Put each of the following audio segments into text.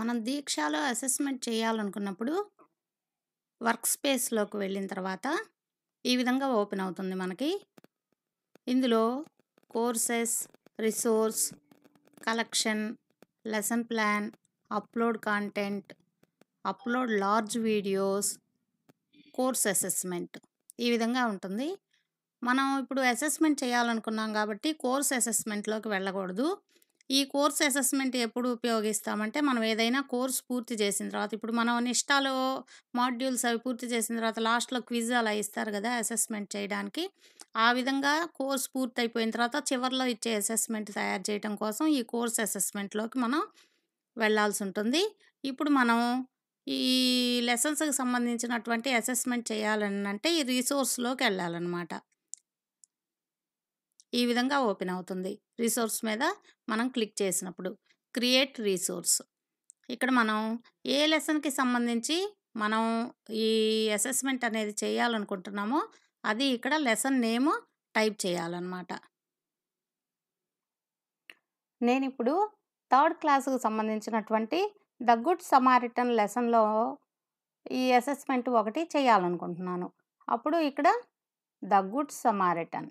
మనం దీక్షలో అసెస్మెంట్ చేయాలనుకున్నప్పుడు వర్క్ స్పేస్లోకి వెళ్ళిన తర్వాత ఈ విధంగా ఓపెన్ అవుతుంది మనకి ఇందులో courses resource collection lesson plan upload content upload large videos course assessment ఈ విధంగా ఉంటుంది మనం ఇప్పుడు అసెస్మెంట్ చేయాలనుకున్నాం కాబట్టి కోర్స్ అసెస్మెంట్లోకి వెళ్ళకూడదు ఈ కోర్స్ అసెస్మెంట్ ఎప్పుడు ఉపయోగిస్తామంటే మనం ఏదైనా కోర్స్ పూర్తి చేసిన తర్వాత ఇప్పుడు మనం నిష్టాలు మాడ్యూల్స్ అవి పూర్తి చేసిన తర్వాత లాస్ట్లో క్విజ్ అలా ఇస్తారు కదా అసెస్మెంట్ చేయడానికి ఆ విధంగా కోర్స్ పూర్తి అయిపోయిన తర్వాత చివరిలో ఇచ్చే అసెస్మెంట్ తయారు చేయడం కోసం ఈ కోర్స్ అసెస్మెంట్లోకి మనం వెళ్ళాల్సి ఉంటుంది ఇప్పుడు మనం ఈ లెసన్స్కి సంబంధించినటువంటి అసెస్మెంట్ చేయాలని అంటే ఈ రీసోర్స్లోకి వెళ్ళాలన్నమాట ఈ విధంగా ఓపెన్ అవుతుంది రిసోర్స్ మీద మనం క్లిక్ చేసినప్పుడు క్రియేట్ రీసోర్స్ ఇక్కడ మనం ఏ లెసన్కి సంబంధించి మనం ఈ అసెస్మెంట్ అనేది చేయాలనుకుంటున్నామో అది ఇక్కడ లెసన్ నేమ్ టైప్ చేయాలన్నమాట నేను ఇప్పుడు థర్డ్ క్లాసుకు సంబంధించినటువంటి ద గుడ్ సమారిటన్ లెసన్లో ఈ అసెస్మెంట్ ఒకటి చేయాలనుకుంటున్నాను అప్పుడు ఇక్కడ ద గుడ్ సమారిటన్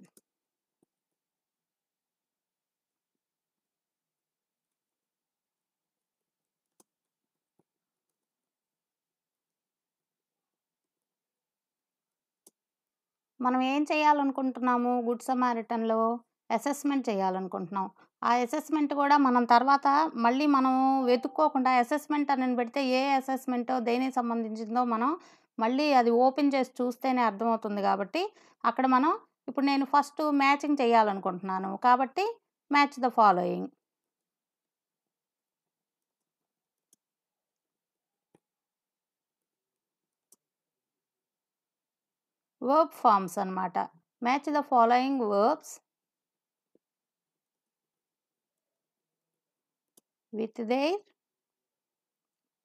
మనం ఏం చేయాలనుకుంటున్నాము గుడ్ సమారిటన్లో అసెస్మెంట్ చేయాలనుకుంటున్నాం ఆ అసెస్మెంట్ కూడా మనం తర్వాత మళ్ళీ మనం వెతుక్కోకుండా అసెస్మెంట్ అని పెడితే ఏ అసెస్మెంటో దేనికి సంబంధించిందో మనం మళ్ళీ అది ఓపెన్ చేసి చూస్తేనే అర్థమవుతుంది కాబట్టి అక్కడ మనం ఇప్పుడు నేను ఫస్ట్ మ్యాచింగ్ చేయాలనుకుంటున్నాను కాబట్టి match the following verb forms అనమాట match the following verbs with their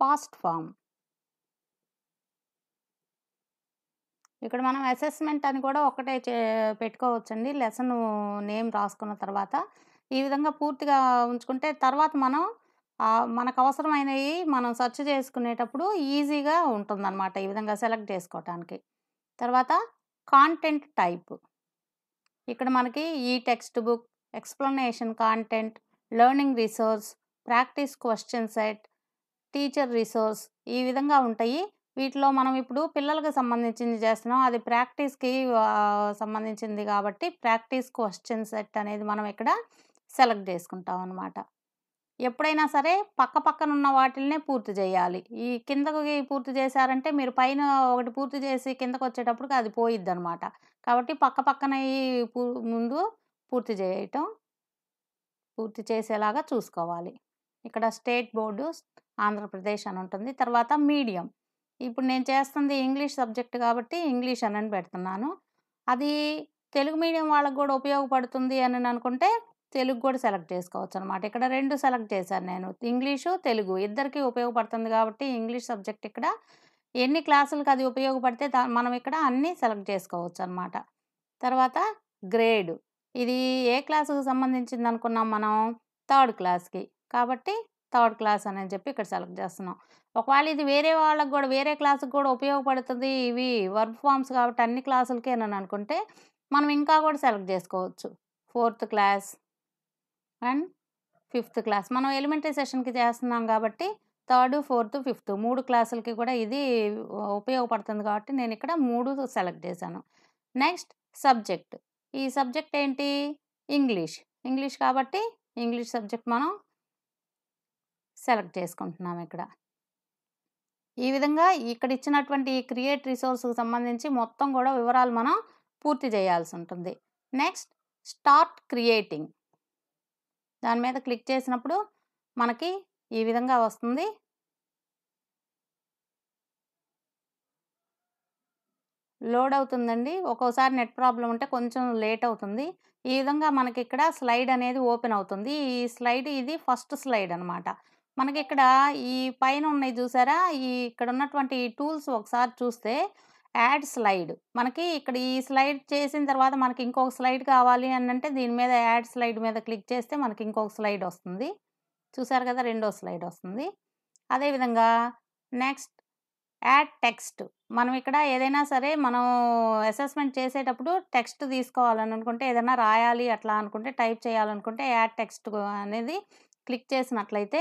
past form ఇక్కడ మనం అసెస్మెంట్ అని కూడా ఒకటే పెట్టుకోవచ్చండి లెసన్ నేమ్ రాసుకున్న తర్వాత ఈ విధంగా పూర్తిగా ఉంచుకుంటే తర్వాత మనం మనకు అవసరమైనవి మనం సెర్చ్ చేసుకునేటప్పుడు ఈజీగా ఉంటుందన్నమాట ఈ విధంగా సెలెక్ట్ చేసుకోవటానికి తర్వాత కాంటెంట్ టైప్ ఇక్కడ మనకి ఈ text book explanation content learning resource practice question set teacher resource ఈ విధంగా ఉంటాయి వీటిలో మనం ఇప్పుడు పిల్లలకు సంబంధించింది చేస్తున్నాం అది ప్రాక్టీస్కి సంబంధించింది కాబట్టి ప్రాక్టీస్ క్వశ్చన్ సెట్ అనేది మనం ఇక్కడ సెలెక్ట్ చేసుకుంటాం అనమాట ఎప్పుడైనా సరే పక్క పక్కన ఉన్న వాటిల్నే పూర్తి చేయాలి ఈ కిందకు పూర్తి చేశారంటే మీరు పైన ఒకటి పూర్తి చేసి కిందకు వచ్చేటప్పటికి అది పోయిద్ది అనమాట కాబట్టి పక్క పక్కన ముందు పూర్తి చేయటం పూర్తి చేసేలాగా చూసుకోవాలి ఇక్కడ స్టేట్ బోర్డు ఆంధ్రప్రదేశ్ అని ఉంటుంది తర్వాత మీడియం ఇప్పుడు నేను చేస్తుంది ఇంగ్లీష్ సబ్జెక్ట్ కాబట్టి ఇంగ్లీష్ అని పెడుతున్నాను అది తెలుగు మీడియం వాళ్ళకు కూడా ఉపయోగపడుతుంది అని అనుకుంటే తెలుగు కూడా సెలెక్ట్ చేసుకోవచ్చు అనమాట ఇక్కడ రెండు సెలెక్ట్ చేశాను నేను ఇంగ్లీషు తెలుగు ఇద్దరికి ఉపయోగపడుతుంది కాబట్టి ఇంగ్లీష్ సబ్జెక్ట్ ఇక్కడ ఎన్ని క్లాసులకు అది ఉపయోగపడితే మనం ఇక్కడ అన్నీ సెలెక్ట్ చేసుకోవచ్చు అనమాట తర్వాత గ్రేడ్ ఇది ఏ క్లాసుకు సంబంధించింది అనుకున్నాం మనం థర్డ్ క్లాస్కి కాబట్టి థర్డ్ క్లాస్ అని చెప్పి ఇక్కడ సెలెక్ట్ చేస్తున్నాం ఒకవేళ ఇది వేరే వాళ్ళకి కూడా వేరే క్లాసుకి కూడా ఉపయోగపడుతుంది ఇవి వర్క్ ఫామ్స్ కాబట్టి అన్ని క్లాసులకేనని అనుకుంటే మనం ఇంకా కూడా సెలెక్ట్ చేసుకోవచ్చు fourth class and fifth class మనం ఎలిమెంటరీ సెషన్కి చేస్తున్నాం కాబట్టి థర్డ్ ఫోర్త్ ఫిఫ్త్ మూడు క్లాసులకి కూడా ఇది ఉపయోగపడుతుంది కాబట్టి నేను ఇక్కడ మూడు సెలెక్ట్ చేశాను నెక్స్ట్ సబ్జెక్ట్ ఈ సబ్జెక్ట్ ఏంటి ఇంగ్లీష్ ఇంగ్లీష్ కాబట్టి ఇంగ్లీష్ సబ్జెక్ట్ మనం సెలెక్ట్ చేసుకుంటున్నాం ఇక్కడ ఈ విధంగా ఇక్కడ ఇచ్చినటువంటి క్రియేట్ రిసోర్స్కి సంబంధించి మొత్తం కూడా వివరాలు మనం పూర్తి చేయాల్సి ఉంటుంది నెక్స్ట్ స్టార్ట్ క్రియేటింగ్ దాని మీద క్లిక్ చేసినప్పుడు మనకి ఈ విధంగా వస్తుంది లోడ్ అవుతుందండి ఒక్కోసారి నెట్ ప్రాబ్లం ఉంటే కొంచెం లేట్ అవుతుంది ఈ విధంగా మనకి ఇక్కడ స్లైడ్ అనేది ఓపెన్ అవుతుంది ఈ స్లైడ్ ఇది ఫస్ట్ స్లైడ్ అనమాట మనకి ఇక్కడ ఈ పైన ఉన్నాయి చూసారా ఈ ఇక్కడ ఉన్నటువంటి టూల్స్ ఒకసారి చూస్తే యాడ్ స్లైడ్ మనకి ఇక్కడ ఈ స్లైడ్ చేసిన తర్వాత మనకి ఇంకొక స్లైడ్ కావాలి అని అంటే దీని మీద యాడ్ స్లైడ్ మీద క్లిక్ చేస్తే మనకి ఇంకొక స్లైడ్ వస్తుంది చూసారు కదా రెండో స్లైడ్ వస్తుంది అదేవిధంగా నెక్స్ట్ యాడ్ టెక్స్ట్ మనం ఇక్కడ ఏదైనా సరే మనం అసెస్మెంట్ చేసేటప్పుడు టెక్స్ట్ తీసుకోవాలని అనుకుంటే ఏదైనా రాయాలి అట్లా అనుకుంటే టైప్ చేయాలనుకుంటే యాడ్ టెక్స్ట్ అనేది క్లిక్ చేసినట్లయితే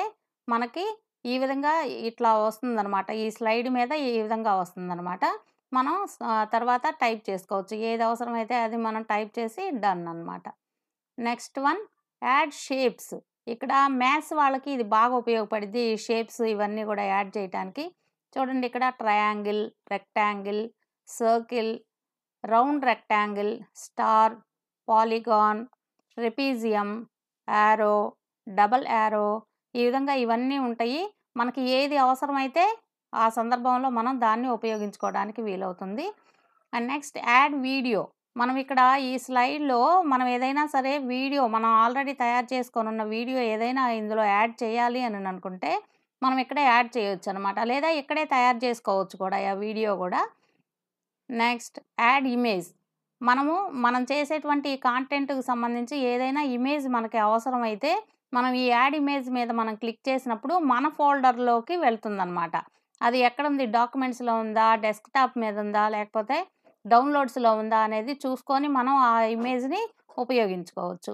మనకి ఈ విధంగా ఇట్లా వస్తుందనమాట ఈ స్లైడ్ మీద ఈ విధంగా వస్తుందనమాట మనం తర్వాత టైప్ చేసుకోవచ్చు ఏది అవసరమైతే అది మనం టైప్ చేసి డన్ అనమాట నెక్స్ట్ వన్ యాడ్ షేప్స్ ఇక్కడ మ్యాథ్స్ వాళ్ళకి ఇది బాగా ఉపయోగపడింది షేప్స్ ఇవన్నీ కూడా యాడ్ చేయడానికి చూడండి ఇక్కడ triangle rectangle circle round rectangle star polygon trapezium arrow double arrow ఈ విధంగా ఇవన్నీ ఉంటాయి మనకి ఏది అవసరమైతే ఆ సందర్భంలో మనం దాన్ని ఉపయోగించుకోవడానికి వీలవుతుంది అండ్ నెక్స్ట్ యాడ్ వీడియో మనం ఇక్కడ ఈ స్లైడ్లో మనం ఏదైనా సరే వీడియో మనం ఆల్రెడీ తయారు చేసుకొని ఉన్న వీడియో ఏదైనా ఇందులో యాడ్ చేయాలి అని అనుకుంటే మనం ఇక్కడే యాడ్ చేయొచ్చు అనమాట లేదా ఇక్కడే తయారు చేసుకోవచ్చు కూడా ఆ వీడియో కూడా నెక్స్ట్ యాడ్ ఇమేజ్ మనము మనం చేసేటువంటి కాంటెంట్కి సంబంధించి ఏదైనా ఇమేజ్ మనకి అవసరమైతే మనం ఈ యాడ్ ఇమేజ్ మీద మనం క్లిక్ చేసినప్పుడు మన ఫోల్డర్లోకి వెళ్తుందనమాట అది ఎక్కడ ఉంది డాక్యుమెంట్స్లో ఉందా డెస్క్టాప్ మీద ఉందా లేకపోతే డౌన్లోడ్స్లో ఉందా అనేది చూసుకొని మనం ఆ ఇమేజ్ని ఉపయోగించుకోవచ్చు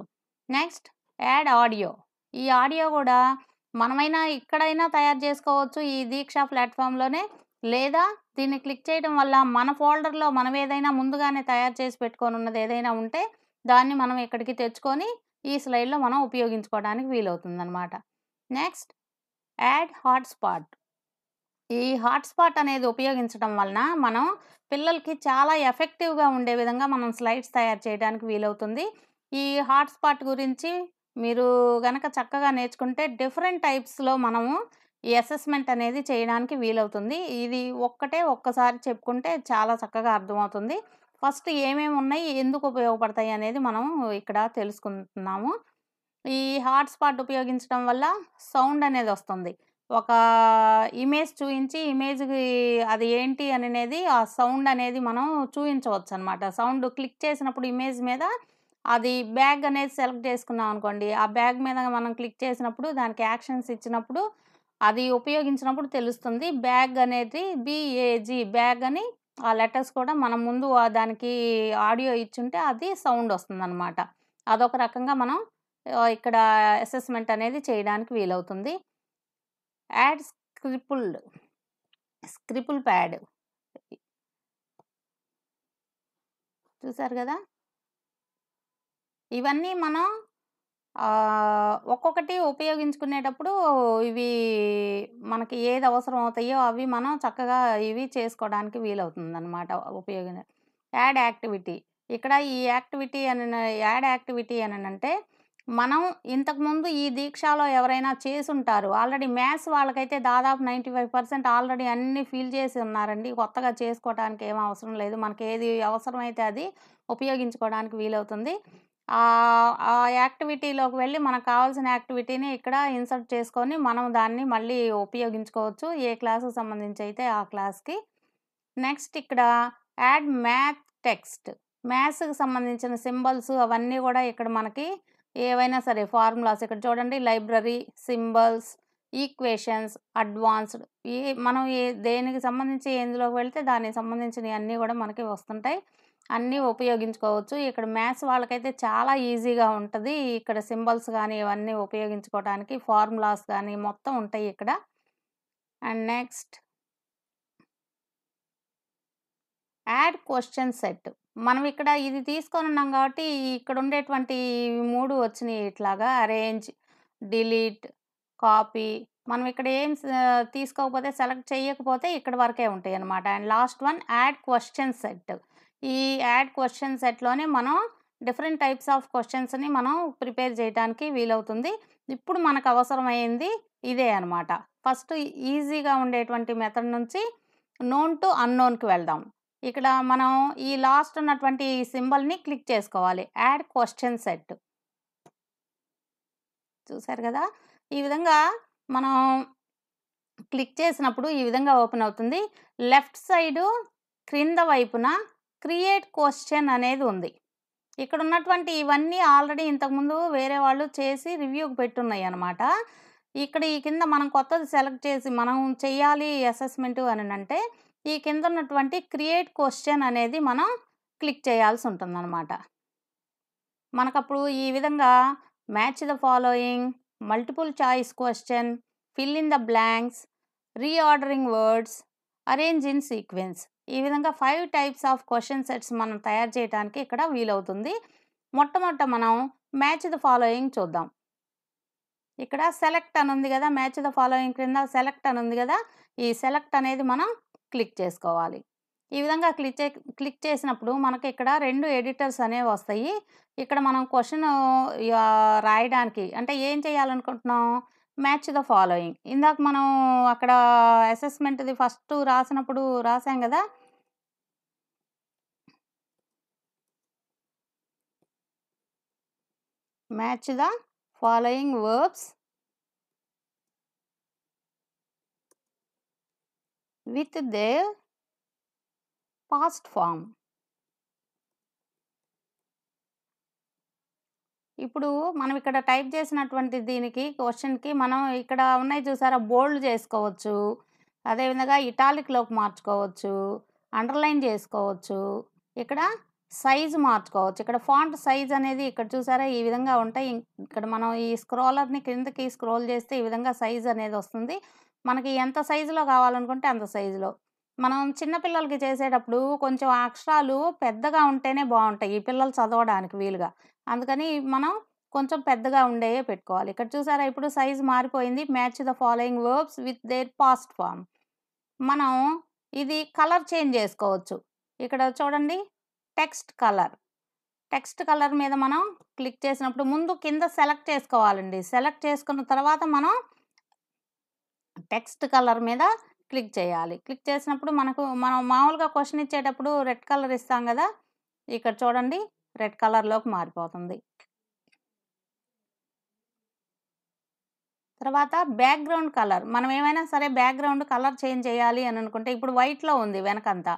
నెక్స్ట్ యాడ్ ఆడియో ఈ ఆడియో కూడా మనమైనా ఇక్కడైనా తయారు చేసుకోవచ్చు ఈ దీక్ష ప్లాట్ఫామ్లోనే లేదా దీన్ని క్లిక్ చేయడం వల్ల మన ఫోల్డర్లో మనం ఏదైనా ముందుగానే తయారు చేసి పెట్టుకొని ఉన్నది ఏదైనా ఉంటే దాన్ని మనం ఇక్కడికి తెచ్చుకొని ఈ స్లైడ్లో మనం ఉపయోగించుకోవడానికి వీలవుతుందన్నమాట నెక్స్ట్ యాడ్ హాట్స్పాట్ ఈ హాట్స్పాట్ అనేది ఉపయోగించడం వలన మనం పిల్లలకి చాలా ఎఫెక్టివ్గా ఉండే విధంగా మనం స్లైడ్స్ తయారు చేయడానికి వీలవుతుంది ఈ హాట్స్పాట్ గురించి మీరు గనక చక్కగా నేర్చుకుంటే డిఫరెంట్ టైప్స్లో మనము ఈ అసెస్మెంట్ అనేది చేయడానికి వీలవుతుంది ఇది ఒక్కటే ఒక్కసారి చెప్పుకుంటే చాలా చక్కగా అర్థమవుతుంది ఫస్ట్ ఏమేమి ఉన్నాయి ఎందుకు ఉపయోగపడతాయి అనేది మనం ఇక్కడ తెలుసుకుంటున్నాము ఈ హాట్స్పాట్ ఉపయోగించడం వల్ల సౌండ్ అనేది వస్తుంది ఒక ఇమేజ్ చూపించి ఇమేజ్కి అది ఏంటి అనేది ఆ సౌండ్ అనేది మనం చూపించవచ్చు అనమాట సౌండ్ క్లిక్ చేసినప్పుడు ఇమేజ్ మీద అది బ్యాగ్ అనేది సెలెక్ట్ చేసుకున్నాం అనుకోండి ఆ బ్యాగ్ మీద మనం క్లిక్ చేసినప్పుడు దానికి యాక్షన్స్ ఇచ్చినప్పుడు అది ఉపయోగించినప్పుడు తెలుస్తుంది బ్యాగ్ అనేది బిఏజీ బ్యాగ్ అని ఆ లెటర్స్ కూడా మనం ముందు దానికి ఆడియో ఇచ్చుంటే అది సౌండ్ వస్తుందన్నమాట అదొక రకంగా మనం ఇక్కడ అసెస్మెంట్ అనేది చేయడానికి వీలవుతుంది యాడ్ స్క్రిపుల్ స్క్రిపుల్ ప్యాడ్ చూసారు కదా ఇవన్నీ మనం ఒక్కొక్కటి ఉపయోగించుకునేటప్పుడు ఇవి మనకి ఏది అవసరం అవుతాయో అవి మనం చక్కగా ఇవి చేసుకోవడానికి వీలవుతుంది అనమాట యాడ్ యాక్టివిటీ ఇక్కడ ఈ యాక్టివిటీ అని యాడ్ యాక్టివిటీ అని అంటే మనం ఇంతకుముందు ఈ దీక్షలో ఎవరైనా చేసి ఉంటారు ఆల్రెడీ మ్యాథ్స్ వాళ్ళకైతే దాదాపు నైంటీ ఫైవ్ పర్సెంట్ ఆల్రెడీ అన్నీ ఫీల్ చేసి ఉన్నారండి కొత్తగా చేసుకోవడానికి ఏం అవసరం లేదు మనకి ఏది అవసరమైతే అది ఉపయోగించుకోవడానికి వీలవుతుంది ఆ యాక్టివిటీలోకి వెళ్ళి మనకు కావాల్సిన యాక్టివిటీని ఇక్కడ ఇన్సర్ట్ చేసుకొని మనం దాన్ని మళ్ళీ ఉపయోగించుకోవచ్చు ఏ క్లాసుకు సంబంధించి అయితే ఆ క్లాస్కి నెక్స్ట్ ఇక్కడ యాడ్ మ్యాథ్ టెక్స్ట్ మ్యాథ్స్కి సంబంధించిన సింబల్స్ అవన్నీ కూడా ఇక్కడ మనకి ఏవైనా సరే ఫార్ములాస్ ఇక్కడ చూడండి లైబ్రరీ సింబల్స్ ఈక్వేషన్స్ అడ్వాన్స్డ్ ఈ మనం ఏ దేనికి సంబంధించి ఎందులోకి వెళ్తే దానికి సంబంధించిన అన్నీ కూడా మనకి వస్తుంటాయి అన్నీ ఉపయోగించుకోవచ్చు ఇక్కడ మ్యాథ్స్ వాళ్ళకైతే చాలా ఈజీగా ఉంటుంది ఇక్కడ సింబల్స్ కానీ ఇవన్నీ ఉపయోగించుకోవడానికి ఫార్ములాస్ కానీ మొత్తం ఉంటాయి ఇక్కడ and next add question set మనం ఇక్కడ ఇది తీసుకొని ఉన్నాం కాబట్టి ఇక్కడ ఉండేటువంటి మూడు వచ్చినాయి ఇట్లాగా అరేంజ్ డిలీట్ కాపీ మనం ఇక్కడ ఏం తీసుకోకపోతే సెలెక్ట్ చేయకపోతే ఇక్కడ వరకే ఉంటాయి అనమాట and last one add question set ఈ యాడ్ క్వశ్చన్ సెట్లోనే మనం డిఫరెంట్ టైప్స్ ఆఫ్ క్వశ్చన్స్ని మనం ప్రిపేర్ చేయడానికి వీలవుతుంది ఇప్పుడు మనకు అవసరమైంది ఇదే అనమాట ఫస్ట్ ఈజీగా ఉండేటువంటి మెథడ్ నుంచి నోన్ టు అన్నోన్కి వెళ్దాం ఇక్కడ మనం ఈ లాస్ట్ ఉన్నటువంటి సింబల్ని క్లిక్ చేసుకోవాలి యాడ్ క్వశ్చన్ సెట్ చూసారు కదా ఈ విధంగా మనం క్లిక్ చేసినప్పుడు ఈ విధంగా ఓపెన్ అవుతుంది లెఫ్ట్ సైడు క్రింద వైపున క్రియేట్ క్వశ్చన్ అనేది ఉంది ఇక్కడ ఉన్నటువంటి ఇవన్నీ ఆల్రెడీ ఇంతకుముందు వేరే వాళ్ళు చేసి రివ్యూకి పెట్టున్నాయి అనమాట ఇక్కడ ఈ కింద మనం కొత్తది సెలెక్ట్ చేసి మనం చేయాలి అసెస్మెంట్ అని అంటే ఈ కింద ఉన్నటువంటి క్రియేట్ క్వశ్చన్ అనేది మనం క్లిక్ చేయాల్సి ఉంటుందన్నమాట మనకప్పుడు ఈ విధంగా match the following multiple choice question fill in the blanks reordering words arrange in sequence ఈ విధంగా five types of question sets మనం తయారు చేయడానికి ఇక్కడ వీలవుతుంది మొట్టమొదట మనం మ్యాచ్ ద ఫాలోయింగ్ చూద్దాం ఇక్కడ సెలెక్ట్ అని ఉంది కదా మ్యాచ్ ద ఫాలోయింగ్ క్రింద సెలెక్ట్ అని ఉంది కదా ఈ సెలెక్ట్ అనేది మనం క్లిక్ చేసుకోవాలి ఈ విధంగా క్లిక్ చే క్లిక్ చేసినప్పుడు మనకి ఇక్కడ రెండు ఎడిటర్స్ అనేవి వస్తాయి ఇక్కడ మనం క్వశ్చన్ రాయడానికి అంటే ఏం చేయాలనుకుంటున్నాం మ్యాచ్ ద ఫాలోయింగ్ ఇందాక మనం అక్కడ అసెస్మెంట్ది ఫస్ట్ రాసినప్పుడు రాసాం కదా match the following verbs with their past form ఇప్పుడు మనం ఇక్కడ టైప్ చేసినటువంటి దీనికి క్వశ్చన్కి మనం ఇక్కడ ఉన్నాయి చూసారా బోల్డ్ చేసుకోవచ్చు అదేవిధంగా ఇటాలిక్లోకి మార్చుకోవచ్చు అండర్లైన్ చేసుకోవచ్చు ఇక్కడ సైజు మార్చుకోవచ్చు ఇక్కడ ఫాంట్ సైజ్ అనేది ఇక్కడ చూసారా ఈ విధంగా ఉంటాయి ఇక్కడ మనం ఈ స్క్రోలర్ని కిందకి స్క్రోల్ చేస్తే ఈ విధంగా సైజ్ అనేది వస్తుంది మనకి ఎంత సైజులో కావాలనుకుంటే అంత సైజులో మనం చిన్నపిల్లలకి చేసేటప్పుడు కొంచెం అక్షరాలు పెద్దగా ఉంటేనే బాగుంటాయి ఈ పిల్లలు చదవడానికి వీలుగా అందుకని మనం కొంచెం పెద్దగా ఉండేవే పెట్టుకోవాలి ఇక్కడ చూసారా ఇప్పుడు సైజు మారిపోయింది match the following verbs with their past form మనం ఇది కలర్ చేంజ్ చేసుకోవచ్చు ఇక్కడ చూడండి టెక్స్ట్ కలర్ టెక్స్ట్ కలర్ మీద మనం క్లిక్ చేసినప్పుడు ముందు కింద సెలెక్ట్ చేసుకోవాలండి సెలెక్ట్ చేసుకున్న తర్వాత మనం టెక్స్ట్ కలర్ మీద క్లిక్ చేయాలి క్లిక్ చేసినప్పుడు మనకు మనం మామూలుగా క్వశ్చన్ ఇచ్చేటప్పుడు రెడ్ కలర్ ఇస్తాం కదా ఇక్కడ చూడండి రెడ్ కలర్లోకి మారిపోతుంది తర్వాత బ్యాక్గ్రౌండ్ కలర్ మనం ఏమైనా సరే బ్యాక్గ్రౌండ్ కలర్ చేంజ్ చేయాలి అని అనుకుంటే ఇప్పుడు వైట్లో ఉంది వెనకంతా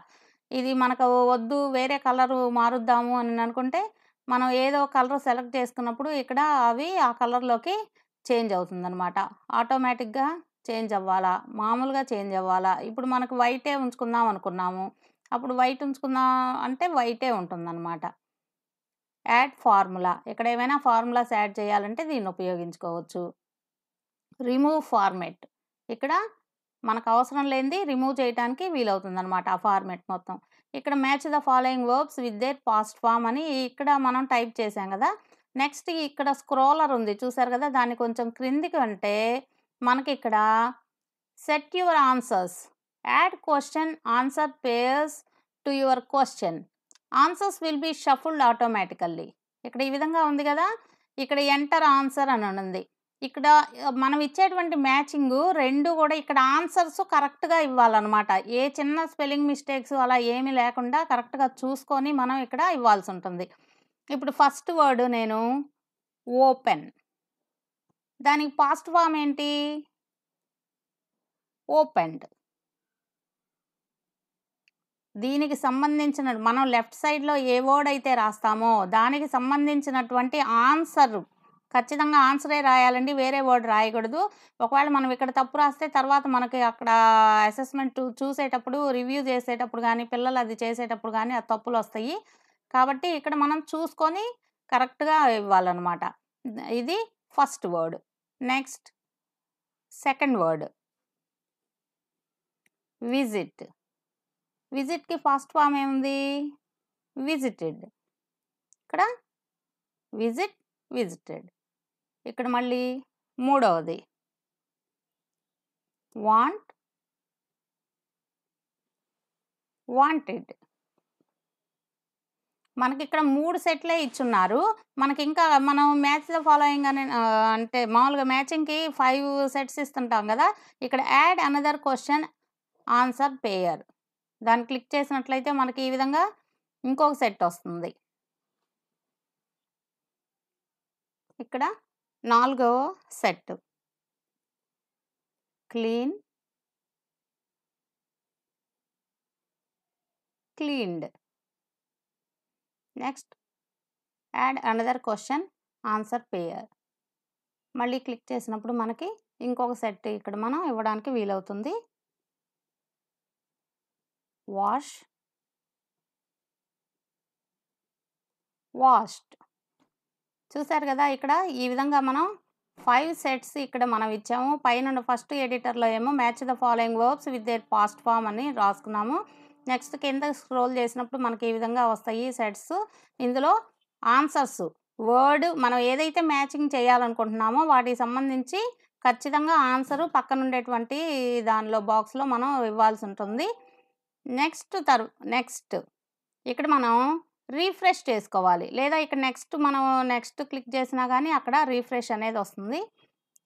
ఇది మనకు వద్దు వేరే కలరు మారుద్దాము అని అనుకుంటే మనం ఏదో కలర్ సెలెక్ట్ చేసుకున్నప్పుడు ఇక్కడ అవి ఆ కలర్లోకి చేంజ్ అనమాట ఆటోమేటిక్గా చేంజ్ అవ్వాలా మామూలుగా చేంజ్ అవ్వాలా ఇప్పుడు మనకు వైటే ఉంచుకుందాం అనుకున్నాము అప్పుడు వైట్ ఉంచుకుందాం అంటే వైటే ఉంటుందన్నమాట యాడ్ ఫార్ములా ఇక్కడ ఏమైనా ఫార్ములాస్ యాడ్ చేయాలంటే దీన్ని ఉపయోగించుకోవచ్చు రిమూవ్ ఫార్మెట్ ఇక్కడ మనకు అవసరం లేనిది రిమూవ్ చేయడానికి వీలవుతుందనమాట ఆ ఫార్మెట్ మొత్తం ఇక్కడ match the following verbs with their past form అని ఇక్కడ మనం టైప్ చేసాం కదా నెక్స్ట్ ఇక్కడ స్క్రోలర్ ఉంది చూసారు కదా దాన్ని కొంచెం క్రిందికి అంటే మనకి ఇక్కడ set your answers add question answer pairs to your question answers will be shuffled automatically ఇక్కడ ఈ విధంగా ఉంది కదా ఇక్కడ ఎంటర్ ఆన్సర్ అని ఉంది ఇక్కడ మనం ఇచ్చేటువంటి మ్యాచింగు రెండు కూడా ఇక్కడ ఆన్సర్స్ కరెక్ట్గా ఇవ్వాలన్నమాట ఏ చిన్న స్పెల్లింగ్ మిస్టేక్స్ అలా ఏమీ లేకుండా కరెక్ట్గా చూసుకొని మనం ఇక్కడ ఇవ్వాల్సి ఉంటుంది ఇప్పుడు ఫస్ట్ వర్డ్ నేను ఓపెన్ దానికి పాస్ట్ ఫామ్ ఏంటి ఓపెండ్ దీనికి సంబంధించిన మనం లెఫ్ట్ సైడ్లో ఏ వర్డ్ అయితే రాస్తామో దానికి సంబంధించినటువంటి ఆన్సర్ ఖచ్చితంగా ఆన్సరే రాయాలండి వేరే వర్డ్ రాయకూడదు ఒకవేళ మనం ఇక్కడ తప్పు రాస్తే తర్వాత మనకి అక్కడ అసెస్మెంట్ చూసేటప్పుడు రివ్యూ చేసేటప్పుడు కానీ పిల్లలు అది చేసేటప్పుడు కానీ ఆ తప్పులు వస్తాయి కాబట్టి ఇక్కడ మనం చూసుకొని కరెక్ట్గా ఇవ్వాలన్నమాట ఇది first word next second word visit విజిట్కి ఫస్ట్ ఫామ్ ఏముంది విజిటెడ్ ఇక్కడ విజిట్ విజిటెడ్ ఇక్కడ మళ్ళీ మూడవది వాంట్ వాంటెడ్ మనకి ఇక్కడ మూడు సెట్లే ఇచ్చున్నారు మనకి ఇంకా మనం మ్యాచ్లో ఫాలోయింగ్ అని అంటే మామూలుగా మ్యాచింగ్కి ఫైవ్ సెట్స్ ఇస్తుంటాం కదా ఇక్కడ add another question answer pair దాన్ని క్లిక్ చేసినట్లయితే మనకి ఈ విధంగా ఇంకొక సెట్ వస్తుంది ఇక్కడ నాలుగవ set clean cleaned next add another question answer pair మళ్ళీ క్లిక్ చేసినప్పుడు మనకి ఇంకొక సెట్ ఇక్కడ మనం ఇవ్వడానికి వీలవుతుంది వాష్ వాష్డ్ చూసారు కదా ఇక్కడ ఈ విధంగా మనం ఫైవ్ సెట్స్ ఇక్కడ మనం ఇచ్చాము పైన ఫస్ట్ ఎడిటర్లో ఏమో match the following verbs with their past form అని రాసుకున్నాము నెక్స్ట్ కింద స్క్రోల్ చేసినప్పుడు మనకి ఈ విధంగా వస్తాయి సెట్స్ ఇందులో ఆన్సర్స్ వర్డ్ మనం ఏదైతే మ్యాచింగ్ చేయాలనుకుంటున్నామో వాటికి సంబంధించి ఖచ్చితంగా ఆన్సరు పక్కన ఉండేటువంటి దానిలో బాక్స్లో మనం ఇవ్వాల్సి ఉంటుంది నెక్స్ట్ తరు నెక్స్ట్ ఇక్కడ మనం రీఫ్రెష్ చేసుకోవాలి లేదా ఇక్కడ నెక్స్ట్ మనం నెక్స్ట్ క్లిక్ చేసినా కానీ అక్కడ రీఫ్రెష్ అనేది వస్తుంది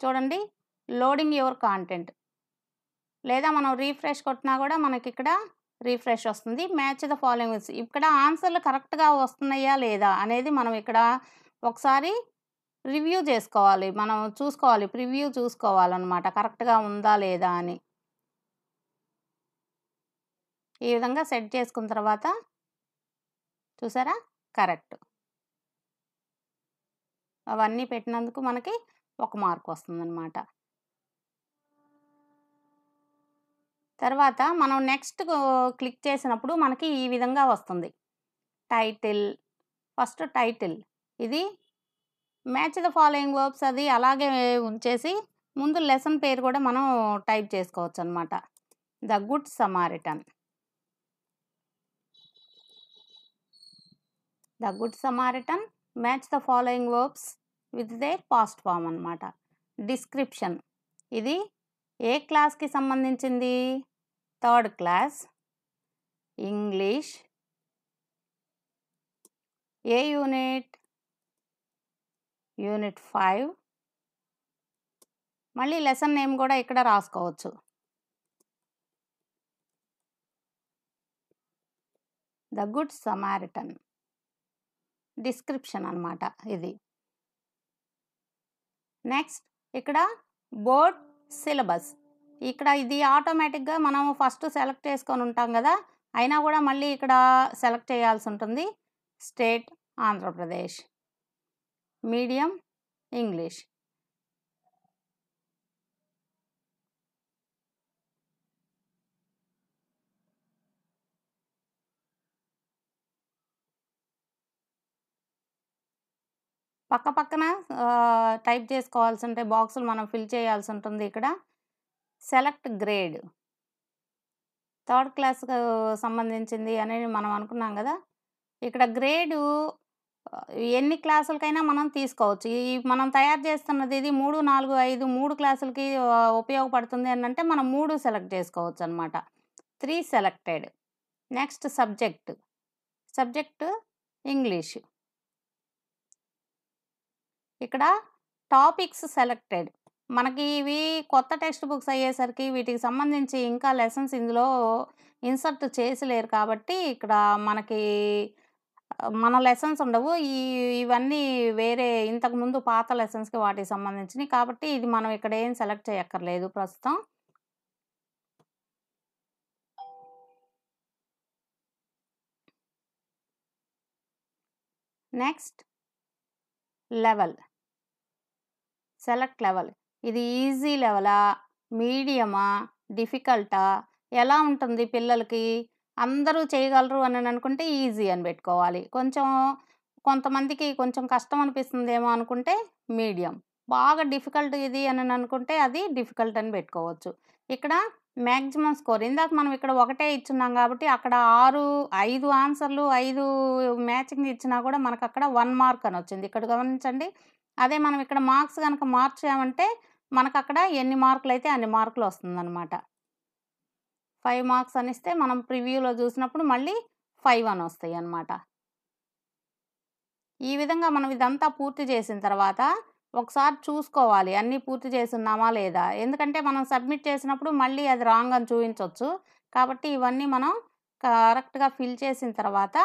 చూడండి లోడింగ్ యువర్ కాంటెంట్ లేదా మనం రీఫ్రెష్ కొట్టినా కూడా మనకి ఇక్కడ రీఫ్రెష్ వస్తుంది మ్యాచ్ ద ఫాలోయింగ్ ఇక్కడ ఆన్సర్లు కరెక్ట్గా వస్తున్నాయా లేదా అనేది మనం ఇక్కడ ఒకసారి రివ్యూ చేసుకోవాలి మనం చూసుకోవాలి ప్రివ్యూ చూసుకోవాలన్నమాట కరెక్ట్గా ఉందా లేదా అని ఈ విధంగా సెట్ చేసుకున్న తర్వాత చూసారా కరెక్ట్ అవన్నీ పెట్టినందుకు మనకి ఒక మార్క్ వస్తుందన్నమాట తర్వాత మనం నెక్స్ట్ క్లిక్ చేసినప్పుడు మనకి ఈ విధంగా వస్తుంది టైటిల్ ఫస్ట్ టైటిల్ ఇది మ్యాచ్ ద ఫాలోయింగ్ వర్బ్స్ అది అలాగే ఉంచేసి ముందు లెసన్ పేరు కూడా మనం టైప్ చేసుకోవచ్చు అనమాట the good Samaritan the good Samaritan match the following verbs with their past form అనమాట డిస్క్రిప్షన్ ఇది ఏ క్లాస్కి సంబంధించింది థర్డ్ క్లాస్ ఇంగ్లీష్ ఏ యూనిట్ యూనిట్ ఫైవ్ మళ్ళీ లెసన్ నేమ్ కూడా ఇక్కడ రాసుకోవచ్చు ద గుడ్ సమారిటన్ డిస్క్రిప్షన్ అనమాట ఇది నెక్స్ట్ ఇక్కడ బోట్ సిలబస్ ఇక్కడ ఇది ఆటోమేటిక్గా మనం ఫస్ట్ సెలెక్ట్ చేసుకొని ఉంటాం కదా అయినా కూడా మళ్ళీ ఇక్కడ సెలెక్ట్ చేయాల్సి ఉంటుంది స్టేట్ ఆంధ్రప్రదేశ్ మీడియం ఇంగ్లీష్ పక్క పక్కన టైప్ చేసుకోవాల్సి ఉంటే బాక్సులు మనం ఫిల్ చేయాల్సి ఉంటుంది ఇక్కడ సెలెక్ట్ గ్రేడ్ థర్డ్ క్లాస్కు సంబంధించింది అనేది మనం అనుకున్నాం కదా ఇక్కడ గ్రేడు ఎన్ని క్లాసులకైనా మనం తీసుకోవచ్చు ఈ మనం తయారు చేస్తున్నది ఇది మూడు నాలుగు ఐదు మూడు క్లాసులకి ఉపయోగపడుతుంది అని అంటే మనం మూడు సెలెక్ట్ చేసుకోవచ్చు అనమాట three selected next subject subject English ఇక్కడ టాపిక్స్ సెలెక్టెడ్ మనకి ఇవి కొత్త టెక్స్ట్ బుక్స్ అయ్యేసరికి వీటికి సంబంధించి ఇంకా లెసన్స్ ఇందులో ఇన్సర్ట్ చేసలేరు కాబట్టి ఇక్కడ మనకి మన లెసన్స్ ఉండవు ఈ ఇవన్నీ వేరే ఇంతకుముందు పాత లెసన్స్కి వాటికి సంబంధించినవి కాబట్టి ఇది మనం ఇక్కడ ఏం సెలెక్ట్ చేయక్కర్లేదు ప్రస్తుతం నెక్స్ట్ లెవెల్ సెలెక్ట్ లెవెల్ ఇది ఈజీ లెవెలా మీడియమా డిఫికల్టా ఎలా ఉంటుంది పిల్లలకి అందరూ చేయగలరు అని అనుకుంటే ఈజీ అని పెట్టుకోవాలి కొంచెం కొంతమందికి కొంచెం కష్టం అనిపిస్తుందేమో అనుకుంటే మీడియం బాగా డిఫికల్ట్ ఇది అని అనుకుంటే అది డిఫికల్ట్ అని పెట్టుకోవచ్చు ఇక్కడ మ్యాక్సిమం స్కోర్ ఇందాక మనం ఇక్కడ ఒకటే ఇచ్చున్నాం కాబట్టి అక్కడ ఆరు ఐదు ఆన్సర్లు ఐదు మ్యాచింగ్ ఇచ్చినా కూడా మనకు అక్కడ వన్ మార్క్ అని వచ్చింది ఇక్కడ గమనించండి అదే మనం ఇక్కడ మార్క్స్ కనుక మార్చామంటే మనకు అక్కడ ఎన్ని మార్కులు అయితే అన్ని మార్కులు వస్తుందన్నమాట ఫైవ్ మార్క్స్ అని ఇస్తే మనం ప్రివ్యూలో చూసినప్పుడు మళ్ళీ ఫైవ్ అని వస్తాయి అన్నమాట ఈ విధంగా మనం ఇదంతా పూర్తి చేసిన తర్వాత ఒకసారి చూసుకోవాలి అన్నీ పూర్తి చేస్తున్నామా లేదా ఎందుకంటే మనం సబ్మిట్ చేసినప్పుడు మళ్ళీ అది రాంగ్ అని చూపించవచ్చు కాబట్టి ఇవన్నీ మనం కరెక్ట్గా ఫిల్ చేసిన తర్వాత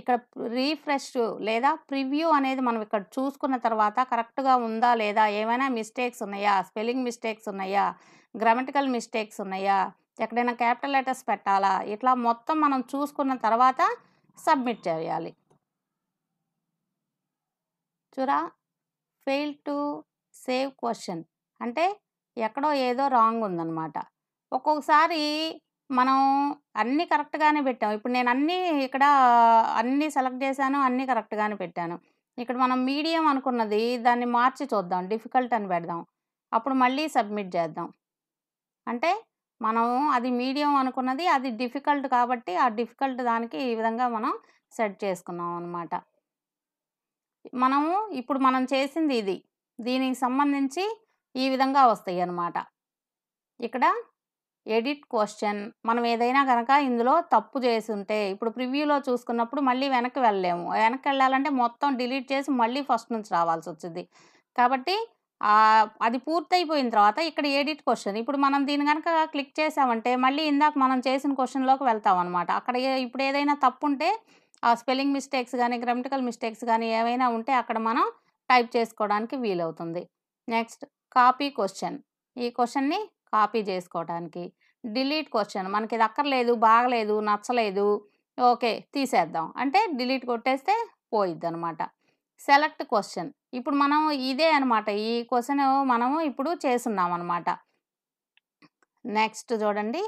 ఇక్కడ రీఫ్రెష్ లేదా ప్రివ్యూ అనేది మనం ఇక్కడ చూసుకున్న తర్వాత కరెక్ట్గా ఉందా లేదా ఏమైనా మిస్టేక్స్ ఉన్నాయా స్పెల్లింగ్ మిస్టేక్స్ ఉన్నాయా గ్రామటికల్ మిస్టేక్స్ ఉన్నాయా ఎక్కడైనా క్యాపిటల్ లెటర్స్ పెట్టాలా ఇట్లా మొత్తం మనం చూసుకున్న తర్వాత సబ్మిట్ చేయాలి చూరా ఫెయిల్ టు సేవ్ క్వశ్చన్ అంటే ఎక్కడో ఏదో రాంగ్ ఉందన్నమాట ఒక్కొక్కసారి మనం అన్నీ కరెక్ట్గానే పెట్టాం ఇప్పుడు నేను అన్నీ ఇక్కడ అన్నీ సెలెక్ట్ చేశాను అన్నీ కరెక్ట్గానే పెట్టాను ఇక్కడ మనం మీడియం అనుకున్నది దాన్ని మార్చి చూద్దాం డిఫికల్ట్ అని పెడదాం అప్పుడు మళ్ళీ సబ్మిట్ చేద్దాం అంటే మనం అది మీడియం అనుకున్నది అది డిఫికల్ట్ కాబట్టి ఆ డిఫికల్ట్ దానికి ఈ విధంగా మనం సెట్ చేసుకున్నాం అనమాట మనము ఇప్పుడు మనం చేసింది ఇది దీనికి సంబంధించి ఈ విధంగా వస్తాయి అన్నమాట ఇక్కడ ఎడిట్ క్వశ్చన్ మనం ఏదైనా కనుక ఇందులో తప్పు చేసి ఉంటే ఇప్పుడు ప్రివ్యూలో చూసుకున్నప్పుడు మళ్ళీ వెనక్కి వెళ్ళలేము వెనక్కి వెళ్ళాలంటే మొత్తం డిలీట్ చేసి మళ్ళీ ఫస్ట్ నుంచి రావాల్సి వచ్చింది కాబట్టి అది పూర్తయిపోయిన తర్వాత ఇక్కడ ఎడిట్ క్వశ్చన్ ఇప్పుడు మనం దీని కనుక క్లిక్ చేసామంటే మళ్ళీ ఇందాక మనం చేసిన క్వశ్చన్లోకి వెళ్తాం అనమాట అక్కడ ఇప్పుడు ఏదైనా తప్పు ఉంటే ఆ స్పెల్లింగ్ మిస్టేక్స్ కానీ గ్రామటికల్ మిస్టేక్స్ కానీ ఏవైనా ఉంటే అక్కడ మనం టైప్ చేసుకోవడానికి వీలవుతుంది నెక్స్ట్ కాపీ క్వశ్చన్ ఈ క్వశ్చన్ని కాపీ చేసుకోవడానికి డిలీట్ క్వశ్చన్ మనకి ఇది అక్కర్లేదు బాగలేదు నచ్చలేదు ఓకే తీసేద్దాం అంటే డిలీట్ కొట్టేస్తే పోయిద్ది అనమాట సెలెక్ట్ క్వశ్చన్ ఇప్పుడు మనం ఇదే అనమాట ఈ క్వశ్చన్ మనము ఇప్పుడు చేస్తున్నాం అనమాట నెక్స్ట్ చూడండి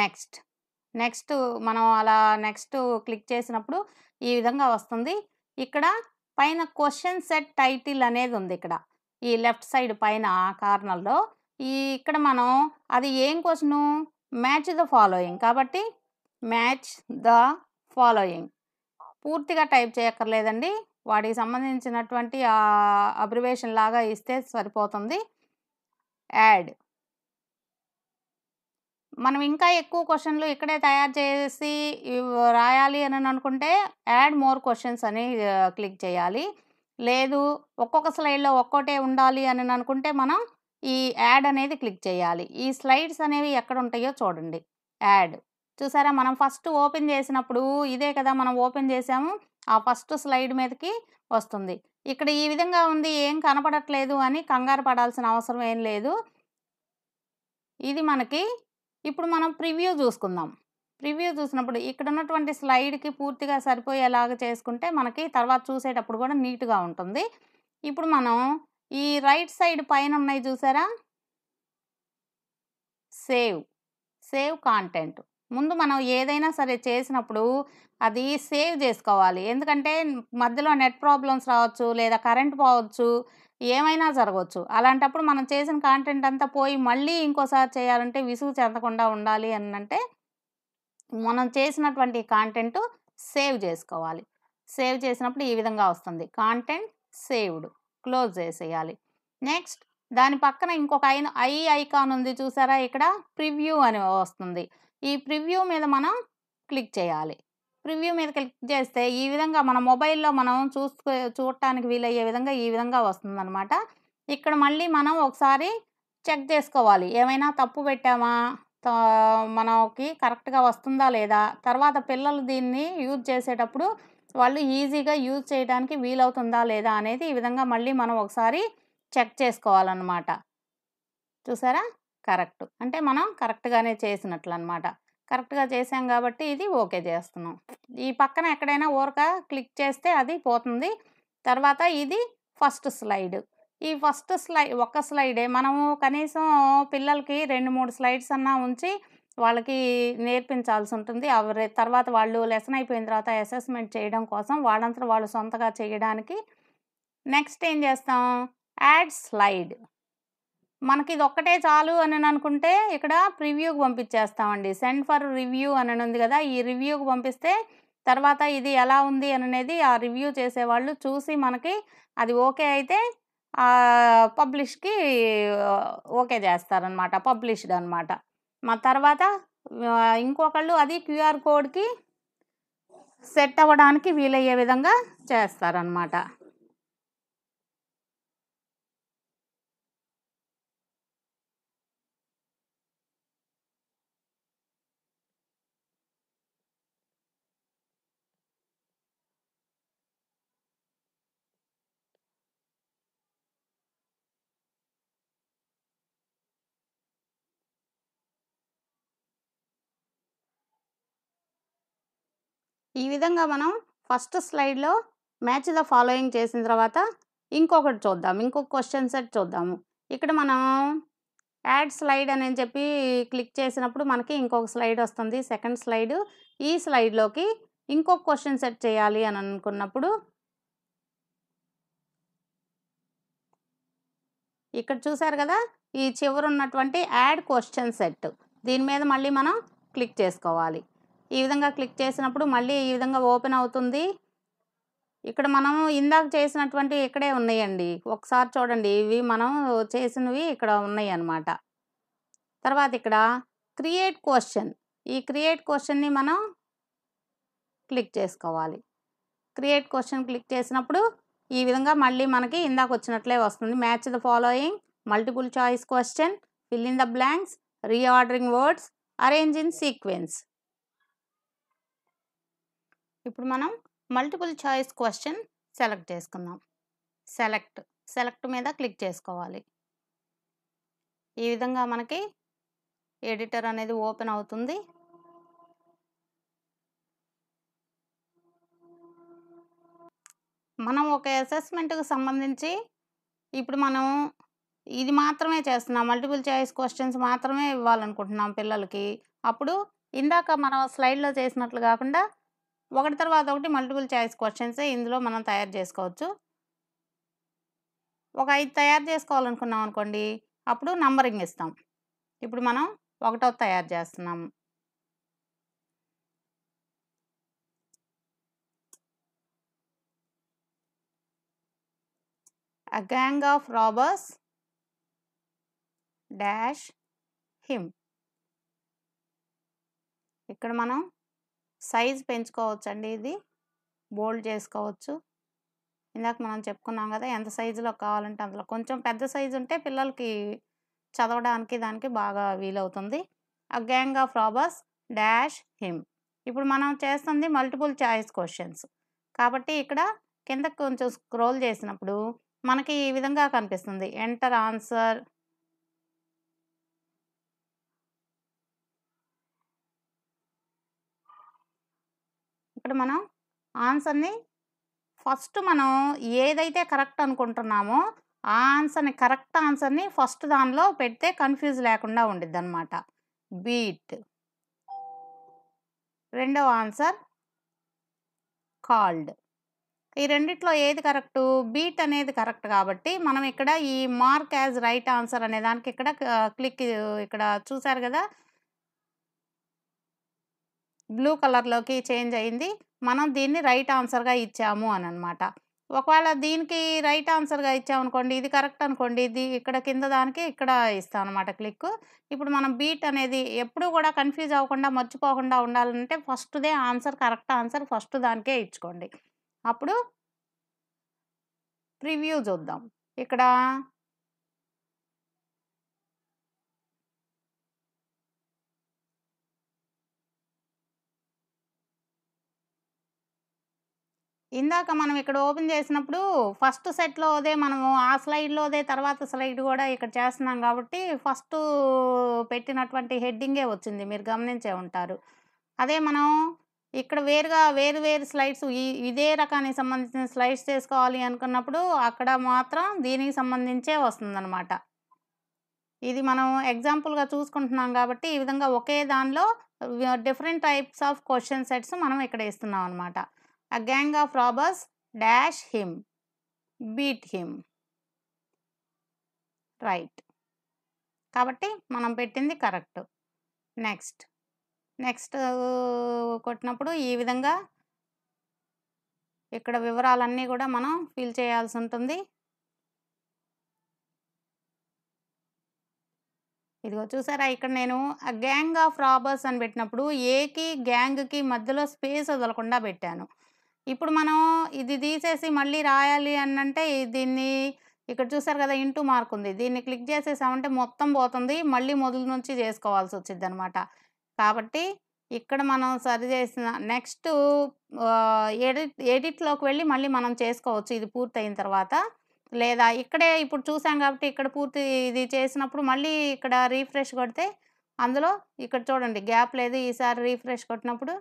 నెక్స్ట్ నెక్స్ట్ మనం అలా నెక్స్ట్ క్లిక్ చేసినప్పుడు ఈ విధంగా వస్తుంది ఇక్కడ పైన క్వశ్చన్ సెట్ టైటిల్ అనేది ఉంది ఇక్కడ ఈ లెఫ్ట్ సైడ్ పైన కార్నర్లో ఈ ఇక్కడ మనం అది ఏం క్వశ్చను మ్యాచ్ ద ఫాలోయింగ్ కాబట్టి మ్యాచ్ ద ఫాలోయింగ్ పూర్తిగా టైప్ చేయక్కర్లేదండి వాటికి సంబంధించినటువంటి అబ్రివేషన్ లాగా ఇస్తే సరిపోతుంది యాడ్ మనం ఇంకా ఎక్కువ క్వశ్చన్లు ఇక్కడే తయారు చేసి రాయాలి అని అనుకుంటే యాడ్ మోర్ క్వశ్చన్స్ అని క్లిక్ చేయాలి లేదు ఒక్కొక్క స్లైడ్లో ఒక్కోటే ఉండాలి అని అనుకుంటే మనం ఈ యాడ్ అనేది క్లిక్ చేయాలి ఈ స్లైడ్స్ అనేవి ఎక్కడ ఉంటాయో చూడండి యాడ్ చూసారా మనం ఫస్ట్ ఓపెన్ చేసినప్పుడు ఇదే కదా మనం ఓపెన్ చేసాము ఆ ఫస్ట్ స్లైడ్ మీదకి వస్తుంది ఇక్కడ ఈ విధంగా ఉంది ఏం కనపడట్లేదు అని కంగారు పడాల్సిన అవసరం ఏం లేదు ఇది మనకి ఇప్పుడు మనం ప్రివ్యూ చూసుకుందాం ప్రివ్యూ చూసినప్పుడు ఇక్కడ ఉన్నటువంటి స్లైడ్కి పూర్తిగా సరిపోయేలాగా చేసుకుంటే మనకి తర్వాత చూసేటప్పుడు కూడా నీట్గా ఉంటుంది ఇప్పుడు మనం ఈ రైట్ సైడ్ పైన ఉన్నాయి చూసారా సేవ్ సేవ్ కాంటెంట్ ముందు మనం ఏదైనా సరే చేసినప్పుడు అది సేవ్ చేసుకోవాలి ఎందుకంటే మధ్యలో నెట్ ప్రాబ్లమ్స్ రావచ్చు లేదా కరెంట్ పోవచ్చు ఏమైనా జరగవచ్చు అలాంటప్పుడు మనం చేసిన కాంటెంట్ అంతా పోయి మళ్ళీ ఇంకోసారి చేయాలంటే విసుగు చెందకుండా ఉండాలి అని అంటే మనం చేసినటువంటి కాంటెంట్ సేవ్ చేసుకోవాలి సేవ్ చేసినప్పుడు ఈ విధంగా వస్తుంది కాంటెంట్ సేవ్డ్ క్లోజ్ చేసేయాలి నెక్స్ట్ దాని పక్కన ఇంకొక ఐ ఐ ఐకాన్ ఉంది చూసారా ఇక్కడ ప్రివ్యూ అని వస్తుంది ఈ ప్రివ్యూ మీద మనం క్లిక్ చేయాలి ప్రివ్యూ మీద క్లిక్ చేస్తే ఈ విధంగా మన మొబైల్లో మనం చూసుకో చూడటానికి వీలయ్యే విధంగా ఈ విధంగా వస్తుందన్నమాట ఇక్కడ మళ్ళీ మనం ఒకసారి చెక్ చేసుకోవాలి ఏమైనా తప్పు పెట్టామా మనకి కరెక్ట్గా వస్తుందా లేదా తర్వాత పిల్లలు దీన్ని యూజ్ చేసేటప్పుడు వాళ్ళు ఈజీగా యూజ్ చేయడానికి వీలవుతుందా లేదా అనేది ఈ విధంగా మళ్ళీ మనం ఒకసారి చెక్ చేసుకోవాలన్నమాట చూసారా కరెక్ట్ అంటే మనం కరెక్ట్గానే చేసినట్లు అనమాట కరెక్ట్గా చేసాం కాబట్టి ఇది ఓకే చేస్తున్నాం ఈ పక్కన ఎక్కడైనా ఊరక క్లిక్ చేస్తే అది పోతుంది తర్వాత ఇది ఫస్ట్ స్లైడ్ ఈ ఫస్ట్ స్లై ఒక్క స్లైడే మనము కనీసం పిల్లలకి రెండు మూడు స్లైడ్స్ అన్నా ఉంచి వాళ్ళకి నేర్పించాల్సి ఉంటుంది అవి తర్వాత వాళ్ళు లెసన్ అయిపోయిన తర్వాత అసెస్మెంట్ చేయడం కోసం వాళ్ళంతా వాళ్ళు సొంతగా చేయడానికి నెక్స్ట్ ఏం చేస్తాం యాడ్ స్లైడ్ మనకి ఇది ఒక్కటే చాలు అని అనుకుంటే ఇక్కడ ప్రివ్యూకి పంపించేస్తామండి సెండ్ ఫర్ రివ్యూ అని ఉంది కదా ఈ రివ్యూకి పంపిస్తే తర్వాత ఇది ఎలా ఉంది అనేది ఆ రివ్యూ చేసేవాళ్ళు చూసి మనకి అది ఓకే అయితే పబ్లిష్కి ఓకే చేస్తారనమాట పబ్లిష్డ్ అనమాట మా తర్వాత ఇంకొకళ్ళు అది క్యూఆర్ కోడ్కి సెట్ అవ్వడానికి వీలయ్యే విధంగా చేస్తారనమాట ఈ విధంగా మనం ఫస్ట్ స్లైడ్లో మ్యాచ్ ద ఫాలోయింగ్ చేసిన తర్వాత ఇంకొకటి చూద్దాం ఇంకొక క్వశ్చన్ సెట్ చూద్దాము ఇక్కడ మనం యాడ్ స్లైడ్ అని చెప్పి క్లిక్ చేసినప్పుడు మనకి ఇంకొక స్లైడ్ వస్తుంది సెకండ్ స్లైడ్ ఈ స్లైడ్లోకి ఇంకొక క్వశ్చన్ సెట్ చేయాలి అని అనుకున్నప్పుడు ఇక్కడ చూసారు కదా ఈ చివరి ఉన్నటువంటి యాడ్ క్వశ్చన్ సెట్ దీని మీద మళ్ళీ మనం క్లిక్ చేసుకోవాలి ఈ విధంగా క్లిక్ చేసినప్పుడు మళ్ళీ ఈ విధంగా ఓపెన్ అవుతుంది ఇక్కడ మనం ఇందాక చేసినటువంటి ఇక్కడే ఉన్నాయండి ఒకసారి చూడండి ఇవి మనం చేసినవి ఇక్కడ ఉన్నాయి అన్నమాట తర్వాత ఇక్కడ క్రియేట్ క్వశ్చన్ ఈ క్రియేట్ క్వశ్చన్ని మనం క్లిక్ చేసుకోవాలి క్రియేట్ క్వశ్చన్ క్లిక్ చేసినప్పుడు ఈ విధంగా మళ్ళీ మనకి ఇందాక వచ్చినట్లే వస్తుంది match the following multiple choice question fill in the blanks reordering words arrange in sequence ఇప్పుడు మనం మల్టిపుల్ చాయిస్ క్వశ్చన్ సెలెక్ట్ చేసుకుందాం సెలెక్ట్ సెలెక్ట్ మీద క్లిక్ చేసుకోవాలి ఈ విధంగా మనకి ఎడిటర్ అనేది ఓపెన్ అవుతుంది మనం ఒక అసెస్మెంట్కి సంబంధించి ఇప్పుడు మనం ఇది మాత్రమే చేస్తున్నాం మల్టిపుల్ చాయిస్ క్వశ్చన్స్ మాత్రమే ఇవ్వాలనుకుంటున్నాం పిల్లలకి అప్పుడు ఇందాక మనం స్లైడ్లో చేసినట్లు కాకుండా ఒకటి తర్వాత ఒకటి మల్టిపుల్ చాయిస్ క్వశ్చన్సే ఇందులో మనం తయారు చేసుకోవచ్చు ఒక ఐదు తయారు చేసుకోవాలనుకున్నాం అనుకోండి అప్పుడు నంబరింగ్ ఇస్తాం ఇప్పుడు మనం ఒకటో తయారు చేస్తున్నాము a gang of robbers dash him ఇక్కడ మనం సైజ్ పెంచుకోవచ్చండి ఇది బోల్డ్ చేసుకోవచ్చు ఇందాక మనం చెప్పుకున్నాం కదా ఎంత సైజులో కావాలంటే అందులో కొంచెం పెద్ద సైజు ఉంటే పిల్లలకి చదవడానికి దానికి బాగా వీలవుతుంది ఆ gang of robbers dash him ఇప్పుడు మనం చేస్తుంది మల్టిపుల్ చాయిస్ క్వశ్చన్స్ కాబట్టి ఇక్కడ కింద కొంచెం స్క్రోల్ చేసినప్పుడు మనకి ఈ విధంగా కనిపిస్తుంది ఎంటర్ ఆన్సర్ ఇక్కడ మనం ఆన్సర్ని ఫస్ట్ మనం ఏదైతే కరెక్ట్ అనుకుంటున్నామో ఆ ఆన్సర్ని కరెక్ట్ ఆన్సర్ని ఫస్ట్ దానిలో పెడితే కన్ఫ్యూజ్ లేకుండా ఉండిద్ది అనమాట బీట్ రెండవ ఆన్సర్ కాల్డ్ ఈ రెండిట్లో ఏది కరెక్టు బీట్ అనేది కరెక్ట్ కాబట్టి మనం ఇక్కడ ఈ మార్క్ యాజ్ రైట్ ఆన్సర్ అనే దానికి ఇక్కడ క్లిక్ ఇక్కడ చూసారు కదా బ్లూ కలర్లోకి చేంజ్ అయింది మనం దీన్ని రైట్ ఆన్సర్గా ఇచ్చాము అని అనమాట ఒకవేళ దీనికి రైట్ ఆన్సర్గా ఇచ్చామనుకోండి ఇది కరెక్ట్ అనుకోండి ఇది ఇక్కడ కింద దానికి ఇక్కడ ఇస్తాం అనమాట క్లిక్ ఇప్పుడు మనం బీట్ అనేది ఎప్పుడు కూడా కన్ఫ్యూజ్ అవ్వకుండా మర్చిపోకుండా ఉండాలంటే ఫస్ట్దే ఆన్సర్ కరెక్ట్ ఆన్సర్ ఫస్ట్ దానికే ఇచ్చుకోండి అప్పుడు ప్రివ్యూ చూద్దాం ఇక్కడ ఇందాక మనం ఇక్కడ ఓపెన్ చేసినప్పుడు ఫస్ట్ సెట్లోదే మనము ఆ స్లైడ్లోదే తర్వాత స్లైడ్ కూడా ఇక్కడ చేస్తున్నాం కాబట్టి ఫస్ట్ పెట్టినటువంటి హెడ్డింగే వచ్చింది మీరు గమనించే ఉంటారు అదే మనం ఇక్కడ వేరుగా వేరు వేరు స్లైడ్స్ ఇదే రకానికి సంబంధించిన స్లైడ్స్ చేసుకోవాలి అనుకున్నప్పుడు అక్కడ మాత్రం దీనికి సంబంధించే వస్తుందన్నమాట ఇది మనం ఎగ్జాంపుల్గా చూసుకుంటున్నాం కాబట్టి ఈ విధంగా ఒకే దానిలో different types of question sets మనం ఇక్కడ ఇస్తున్నాం అనమాట A gang of robbers dash him, beat him. Right కాబట్టి మనం పెట్టింది కరెక్ట్ నెక్స్ట్ నెక్స్ట్ కొట్టినప్పుడు ఈ విధంగా ఇక్కడ వివరాలన్నీ కూడా మనం ఫిల్ చేయాల్సి ఉంటుంది ఇదిగో చూసారా ఇక్కడ నేను గ్యాంగ్ ఆఫ్ రాబర్స్ అని పెట్టినప్పుడు ఏకి గ్యాంగ్కి మధ్యలో స్పేస్ వదలకుండా పెట్టాను ఇప్పుడు మనం ఇది తీసేసి మళ్ళీ రాయాలి అని అంటే దీన్ని ఇక్కడ చూసారు కదా ఇంటూ మార్క్ ఉంది దీన్ని క్లిక్ చేసేసామంటే మొత్తం పోతుంది మళ్ళీ మొదలు నుంచి చేసుకోవాల్సి వచ్చింది అనమాట కాబట్టి ఇక్కడ మనం సరి చేసిన నెక్స్ట్ ఎడిట్ ఎడిట్లోకి వెళ్ళి మళ్ళీ మనం చేసుకోవచ్చు ఇది పూర్తయిన తర్వాత లేదా ఇక్కడే ఇప్పుడు చూసాం కాబట్టి ఇక్కడ పూర్తి ఇది చేసినప్పుడు మళ్ళీ ఇక్కడ రీఫ్రెష్ కొడితే అందులో ఇక్కడ చూడండి గ్యాప్ లేదు ఈసారి రీఫ్రెష్ కొట్టినప్పుడు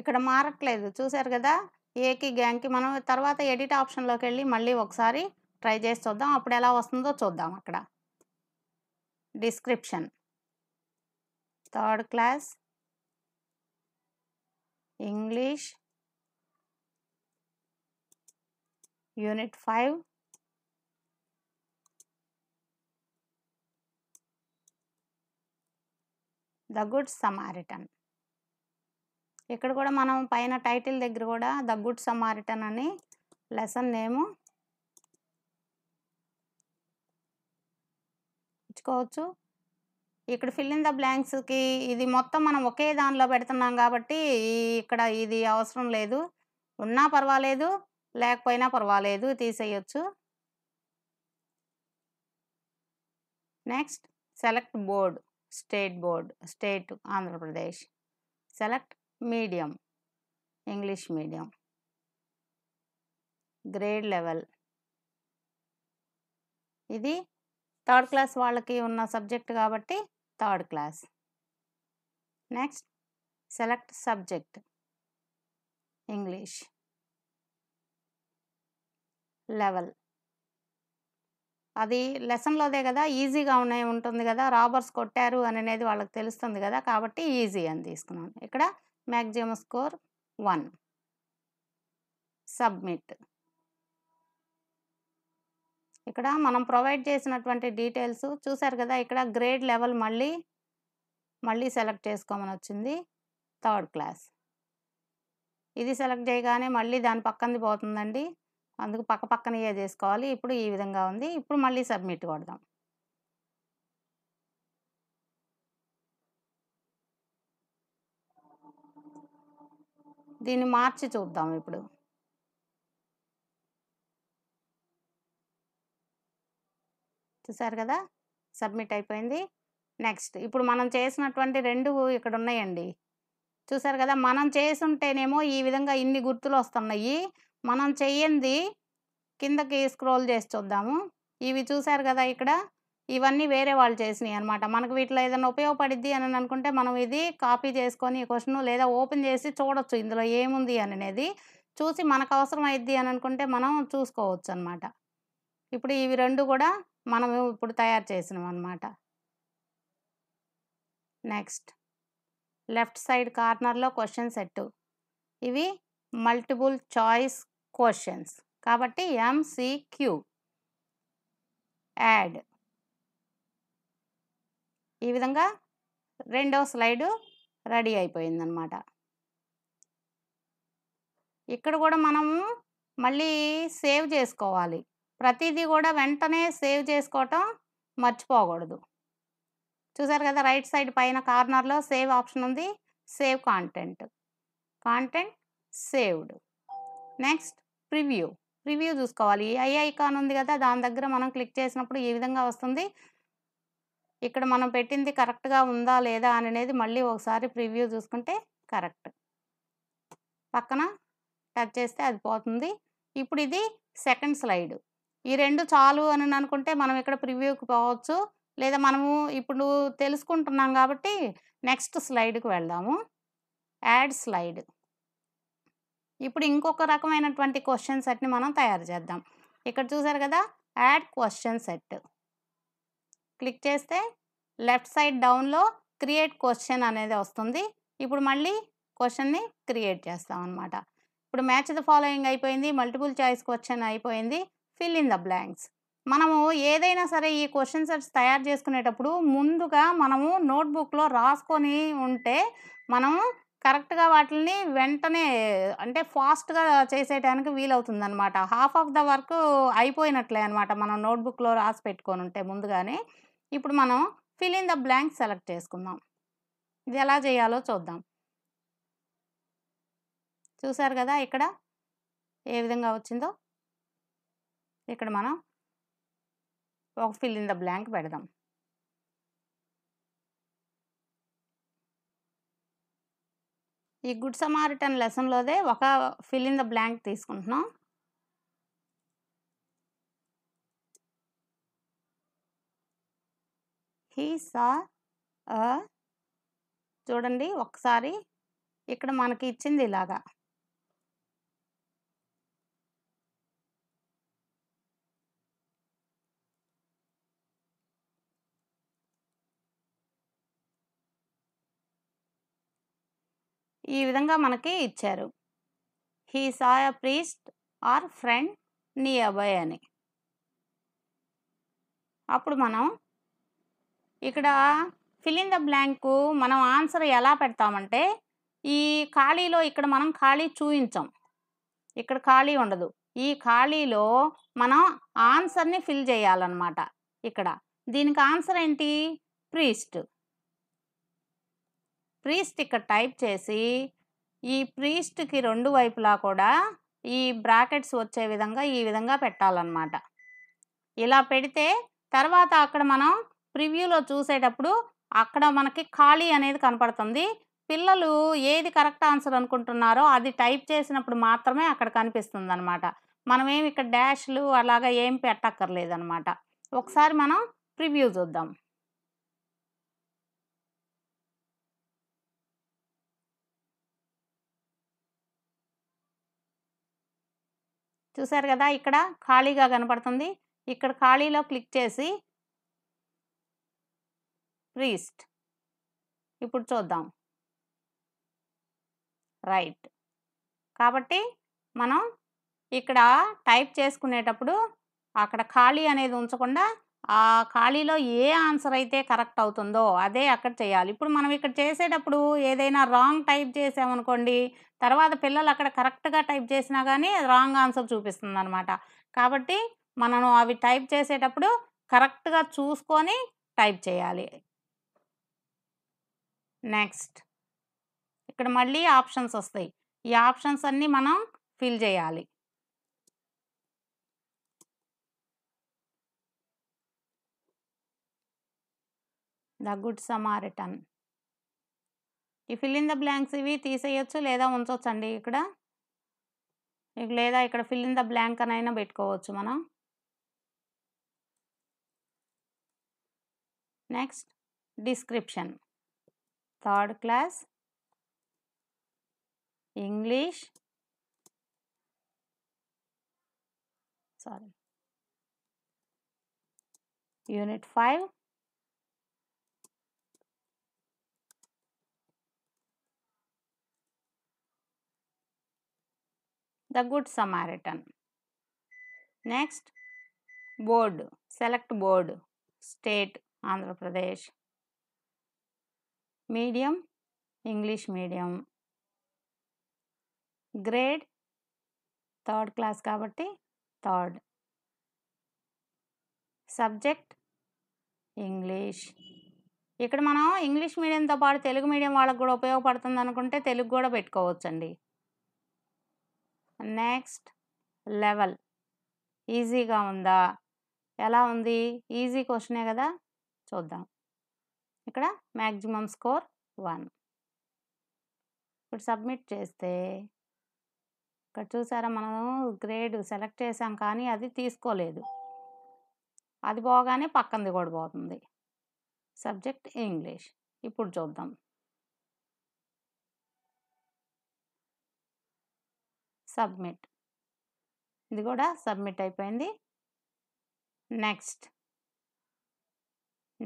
ఇక్కడ మారట్లేదు చూశారు కదా ఏకి గ్యాంగ్కి మనం తర్వాత ఎడిట్ ఆప్షన్లోకి వెళ్ళి మళ్ళీ ఒకసారి ట్రై చేసి చూద్దాం అప్పుడు ఎలా వస్తుందో చూద్దాం అక్కడ description third class English unit five the good Samaritan ఇక్కడ కూడా మనం పైన టైటిల్ దగ్గర కూడా ద గుడ్ సమారిటన్ అని లెసన్ నేము ఇచ్చుకోవచ్చు ఇక్కడ ఫిల్లింగ్ ద బ్లాంక్స్కి ఇది మొత్తం మనం ఒకే దానిలో పెడుతున్నాం కాబట్టి ఇక్కడ ఇది అవసరం లేదు ఉన్నా పర్వాలేదు లేకపోయినా పర్వాలేదు తీసేయచ్చు next select board state board state Andhra Pradesh select medium English medium grade level ఇది థర్డ్ క్లాస్ వాళ్ళకి ఉన్న సబ్జెక్ట్ కాబట్టి third class next select subject English level అది లెసన్లోదే కదా ఈజీగా ఉన్నాయి ఉంటుంది కదా రాబర్స్ కొట్టారు అనేది వాళ్ళకి తెలుస్తుంది కదా కాబట్టి ఈజీ అని తీసుకున్నాను ఇక్కడ మ్యాక్సిమం స్కోర్ వన్ సబ్మిట్ ఇక్కడ మనం ప్రొవైడ్ చేసినటువంటి డీటెయిల్స్ చూసారు కదా ఇక్కడ గ్రేడ్ లెవెల్ మళ్ళీ మళ్ళీ సెలెక్ట్ చేసుకోమని వచ్చింది థర్డ్ క్లాస్ ఇది సెలెక్ట్ చేయగానే మళ్ళీ దాని పక్కనది పోతుందండి అందుకు పక్క పక్కనయే చేసుకోవాలి ఇప్పుడు ఈ విధంగా ఉంది ఇప్పుడు మళ్ళీ సబ్మిట్ కొడదాం దీన్ని మార్చి చూద్దాం ఇప్పుడు చూసారు కదా సబ్మిట్ అయిపోయింది నెక్స్ట్ ఇప్పుడు మనం చేసినటువంటి రెండు ఇక్కడ ఉన్నాయండి చూసారు కదా మనం చేసుంటేనేమో ఈ విధంగా ఇన్ని గుర్తులు వస్తున్నాయి మనం చెయ్యింది కిందకి స్క్రోల్ చేసి చూద్దాము ఇవి చూసారు కదా ఇక్కడ ఇవన్నీ వేరే వాళ్ళు చేసినాయి అనమాట మనకు వీటిలో ఏదైనా ఉపయోగపడిద్ది అని అనుకుంటే మనం ఇది కాపీ చేసుకొని క్వశ్చన్ లేదా ఓపెన్ చేసి చూడొచ్చు ఇందులో ఏముంది అనేది చూసి మనకు అవసరం అయిద్ది అని అనుకుంటే మనం చూసుకోవచ్చు అనమాట ఇప్పుడు ఇవి రెండు కూడా మనం ఇప్పుడు తయారు చేసినాం అనమాట నెక్స్ట్ లెఫ్ట్ సైడ్ కార్నర్లో క్వశ్చన్ సెట్ ఇవి మల్టిపుల్ చాయిస్ క్వశ్చన్స్ కాబట్టి ఎంసీక్యూ యాడ్ ఈ విధంగా రెండవ స్లైడు రెడీ అయిపోయిందనమాట ఇక్కడ కూడా మనము మళ్ళీ సేవ్ చేసుకోవాలి ప్రతిదీ కూడా వెంటనే సేవ్ చేసుకోవటం మర్చిపోకూడదు చూసారు కదా రైట్ సైడ్ పైన కార్నర్లో సేవ్ ఆప్షన్ ఉంది save content content saved next preview preview చూసుకోవాలి ఐ ఐకాన్ ఉంది కదా దాని దగ్గర మనం క్లిక్ చేసినప్పుడు ఈ విధంగా వస్తుంది ఇక్కడ మనం పెట్టింది కరెక్ట్గా ఉందా లేదా అనేది మళ్ళీ ఒకసారి ప్రివ్యూ చూసుకుంటే కరెక్ట్ పక్కన టచ్ చేస్తే అది పోతుంది ఇప్పుడు ఇది సెకండ్ స్లైడ్ ఈ రెండు చాలు అని అనుకుంటే మనం ఇక్కడ ప్రివ్యూకి పోవచ్చు లేదా మనము ఇప్పుడు తెలుసుకుంటున్నాం కాబట్టి నెక్స్ట్ స్లైడ్కి వెళ్దాము యాడ్ స్లైడ్ ఇప్పుడు ఇంకొక రకమైనటువంటి క్వశ్చన్ సెట్ని మనం తయారు చేద్దాం ఇక్కడ చూసారు కదా యాడ్ క్వశ్చన్ సెట్ క్లిక్ చేస్తే లెఫ్ట్ సైడ్ డౌన్లో క్రియేట్ క్వశ్చన్ అనేది వస్తుంది ఇప్పుడు మళ్ళీ క్వశ్చన్ని క్రియేట్ చేస్తాం అనమాట ఇప్పుడు మ్యాచ్ ద ఫాలోయింగ్ అయిపోయింది మల్టిపుల్ చాయిస్ క్వశ్చన్ అయిపోయింది ఫిల్ ఇన్ ద బ్లాంక్స్ మనము ఏదైనా సరే ఈ క్వశ్చన్ సెట్స్ తయారు చేసుకునేటప్పుడు ముందుగా మనము నోట్బుక్లో రాసుకొని ఉంటే మనము కరెక్ట్గా వాటిని వెంటనే అంటే ఫాస్ట్గా చేసేయడానికి వీలవుతుంది అనమాట హాఫ్ ఆఫ్ ద వర్క్ అయిపోయినట్లే అనమాట మనం నోట్బుక్లో రాసి పెట్టుకొని ఉంటే ముందుగానే ఇప్పుడు మనం fill in the blank select చేసుకుందాం ఇది ఎలా చేయాలో చూద్దాం చూసారు కదా ఇక్కడ ఏ విధంగా వచ్చిందో ఇక్కడ మనం ఒక ఫిల్ ఇన్ ద బ్లాంక్ పెడదాం ఈ గుడ్ సమారిటన్ లెసన్లోదే ఒక ఫిల్ ఇన్ ద బ్లాంక్ తీసుకుంటున్నాం హీ సా చూడండి ఒకసారి ఇక్కడ మనకి ఇచ్చింది ఇలాగా ఈ విధంగా మనకి ఇచ్చారు he saw a priest or friend నీ అబాయ్ అని అప్పుడు మనం ఇక్కడ ఫిలిన్ ద బ్లాంక్ మనం ఆన్సర్ ఎలా పెడతామంటే ఈ ఖాళీలో ఇక్కడ మనం ఖాళీ చూపించాం ఇక్కడ ఖాళీ ఉండదు ఈ ఖాళీలో మనం ఆన్సర్ని ఫిల్ చేయాలన్నమాట ఇక్కడ దీనికి ఆన్సర్ ఏంటి ప్రీస్ట్ ప్రీస్ట్ ఇక్కడ టైప్ చేసి ఈ ప్రీస్ట్కి రెండు వైపులా కూడా ఈ బ్రాకెట్స్ వచ్చే విధంగా ఈ విధంగా పెట్టాలన్నమాట ఇలా పెడితే తర్వాత అక్కడ మనం ప్రివ్యూలో చూసేటప్పుడు అక్కడ మనకి ఖాళీ అనేది కనపడుతుంది పిల్లలు ఏది కరెక్ట్ ఆన్సర్ అనుకుంటున్నారో అది టైప్ చేసినప్పుడు మాత్రమే అక్కడ కనిపిస్తుంది అనమాట మనం ఏమి ఇక్కడ డాష్లు అలాగా ఏం పెట్టక్కర్లేదనమాట ఒకసారి మనం ప్రివ్యూ చూద్దాం చూసారు కదా ఇక్కడ ఖాళీగా కనపడుతుంది ఇక్కడ ఖాళీలో క్లిక్ చేసి ప్రీస్ట్ ఇప్పుడు చూద్దాం రైట్ కాబట్టి మనం ఇక్కడ టైప్ చేసుకునేటప్పుడు అక్కడ ఖాళీ అనేది ఉంచకుండా ఆ ఖాళీలో ఏ ఆన్సర్ అయితే కరెక్ట్ అవుతుందో అదే అక్కడ చేయాలి ఇప్పుడు మనం ఇక్కడ చేసేటప్పుడు ఏదైనా రాంగ్ టైప్ చేసామనుకోండి తర్వాత పిల్లలు అక్కడ కరెక్ట్గా టైప్ చేసినా కానీ రాంగ్ ఆన్సర్ చూపిస్తుంది అనమాట కాబట్టి మనం అవి టైప్ చేసేటప్పుడు కరెక్ట్గా చూసుకొని టైప్ చేయాలి నెక్స్ట్ ఇక్కడ మళ్ళీ ఆప్షన్స్ వస్తాయి ఈ ఆప్షన్స్ అన్నీ మనం ఫిల్ చేయాలి ద గుడ్ సమారిటన్ ఈ ఫిల్ ఇన్ ద బ్లాంక్స్ ఇవి తీసేయచ్చు లేదా అండి ఇక్కడ లేదా ఇక్కడ ఫిల్ ఇన్ ద బ్లాంక్ అనైనా పెట్టుకోవచ్చు మనం next description third class English sorry unit 5 the good samaritan next board select board state andhra pradesh medium English medium grade third class కాబట్టి థర్డ్ సబ్జెక్ట్ ఇంగ్లీష్ ఇక్కడ మనం ఇంగ్లీష్ మీడియంతో పాటు Telugu medium వాళ్ళకు కూడా ఉపయోగపడుతుంది అనుకుంటే తెలుగు కూడా పెట్టుకోవచ్చండి నెక్స్ట్ లెవెల్ ఈజీగా ఉందా ఎలా ఉంది ఈజీ క్వశ్చనే కదా చూద్దాం ఇక్కడ మ్యాక్సిమం స్కోర్ వన్ ఇప్పుడు సబ్మిట్ చేస్తే ఇక్కడ చూసారా మనం గ్రేడ్ సెలెక్ట్ చేసాం కానీ అది తీసుకోలేదు అది పోగానే పక్కనది కూడా పోతుంది సబ్జెక్ట్ ఇంగ్లీష్ ఇప్పుడు చూద్దాం సబ్మిట్ ఇది కూడా సబ్మిట్ అయిపోయింది నెక్స్ట్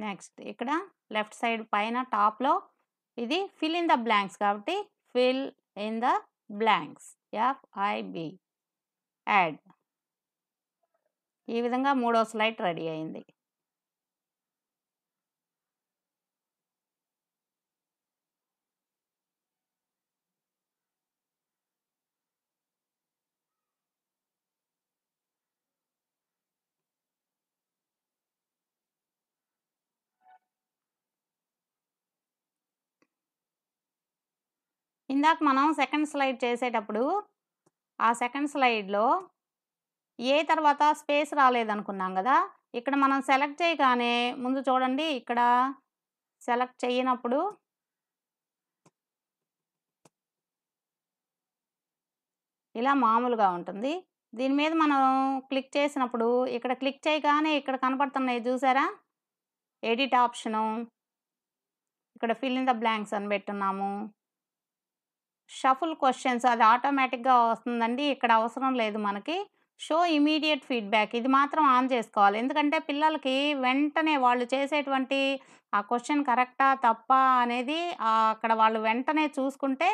నెక్స్ట్ ఇక్కడ లెఫ్ట్ సైడ్ పైన టాప్లో ఇది ఫిల్ ఇన్ ద బ్లాంక్స్ కాబట్టి fill in the blanks FIB add ఈ విధంగా మూడో స్లైడ్ రెడీ అయింది ఇందాక మనం సెకండ్ స్లైడ్ చేసేటప్పుడు ఆ సెకండ్ స్లైడ్లో ఏ తర్వాత స్పేస్ రాలేదనుకున్నాం కదా ఇక్కడ మనం సెలెక్ట్ చేయగానే ముందు చూడండి ఇక్కడ సెలెక్ట్ చేయనప్పుడు ఇలా మామూలుగా ఉంటుంది దీని మీద మనం క్లిక్ చేసినప్పుడు ఇక్కడ క్లిక్ చేయగానే ఇక్కడ కనపడుతున్నాయి చూసారా ఎడిట్ ఆప్షను ఇక్కడ ఫిల్ ఇన్ ద బ్లాంక్స్ అని పెట్టున్నాము షఫుల్ క్వశ్చన్స్ అది ఆటోమేటిక్గా వస్తుందండి ఇక్కడ అవసరం లేదు మనకి షో ఇమీడియట్ ఫీడ్బ్యాక్ ఇది మాత్రం ఆన్ చేసుకోవాలి ఎందుకంటే పిల్లలకి వెంటనే వాళ్ళు చేసేటువంటి ఆ క్వశ్చన్ కరెక్టా తప్ప అనేది అక్కడ వాళ్ళు వెంటనే చూసుకుంటే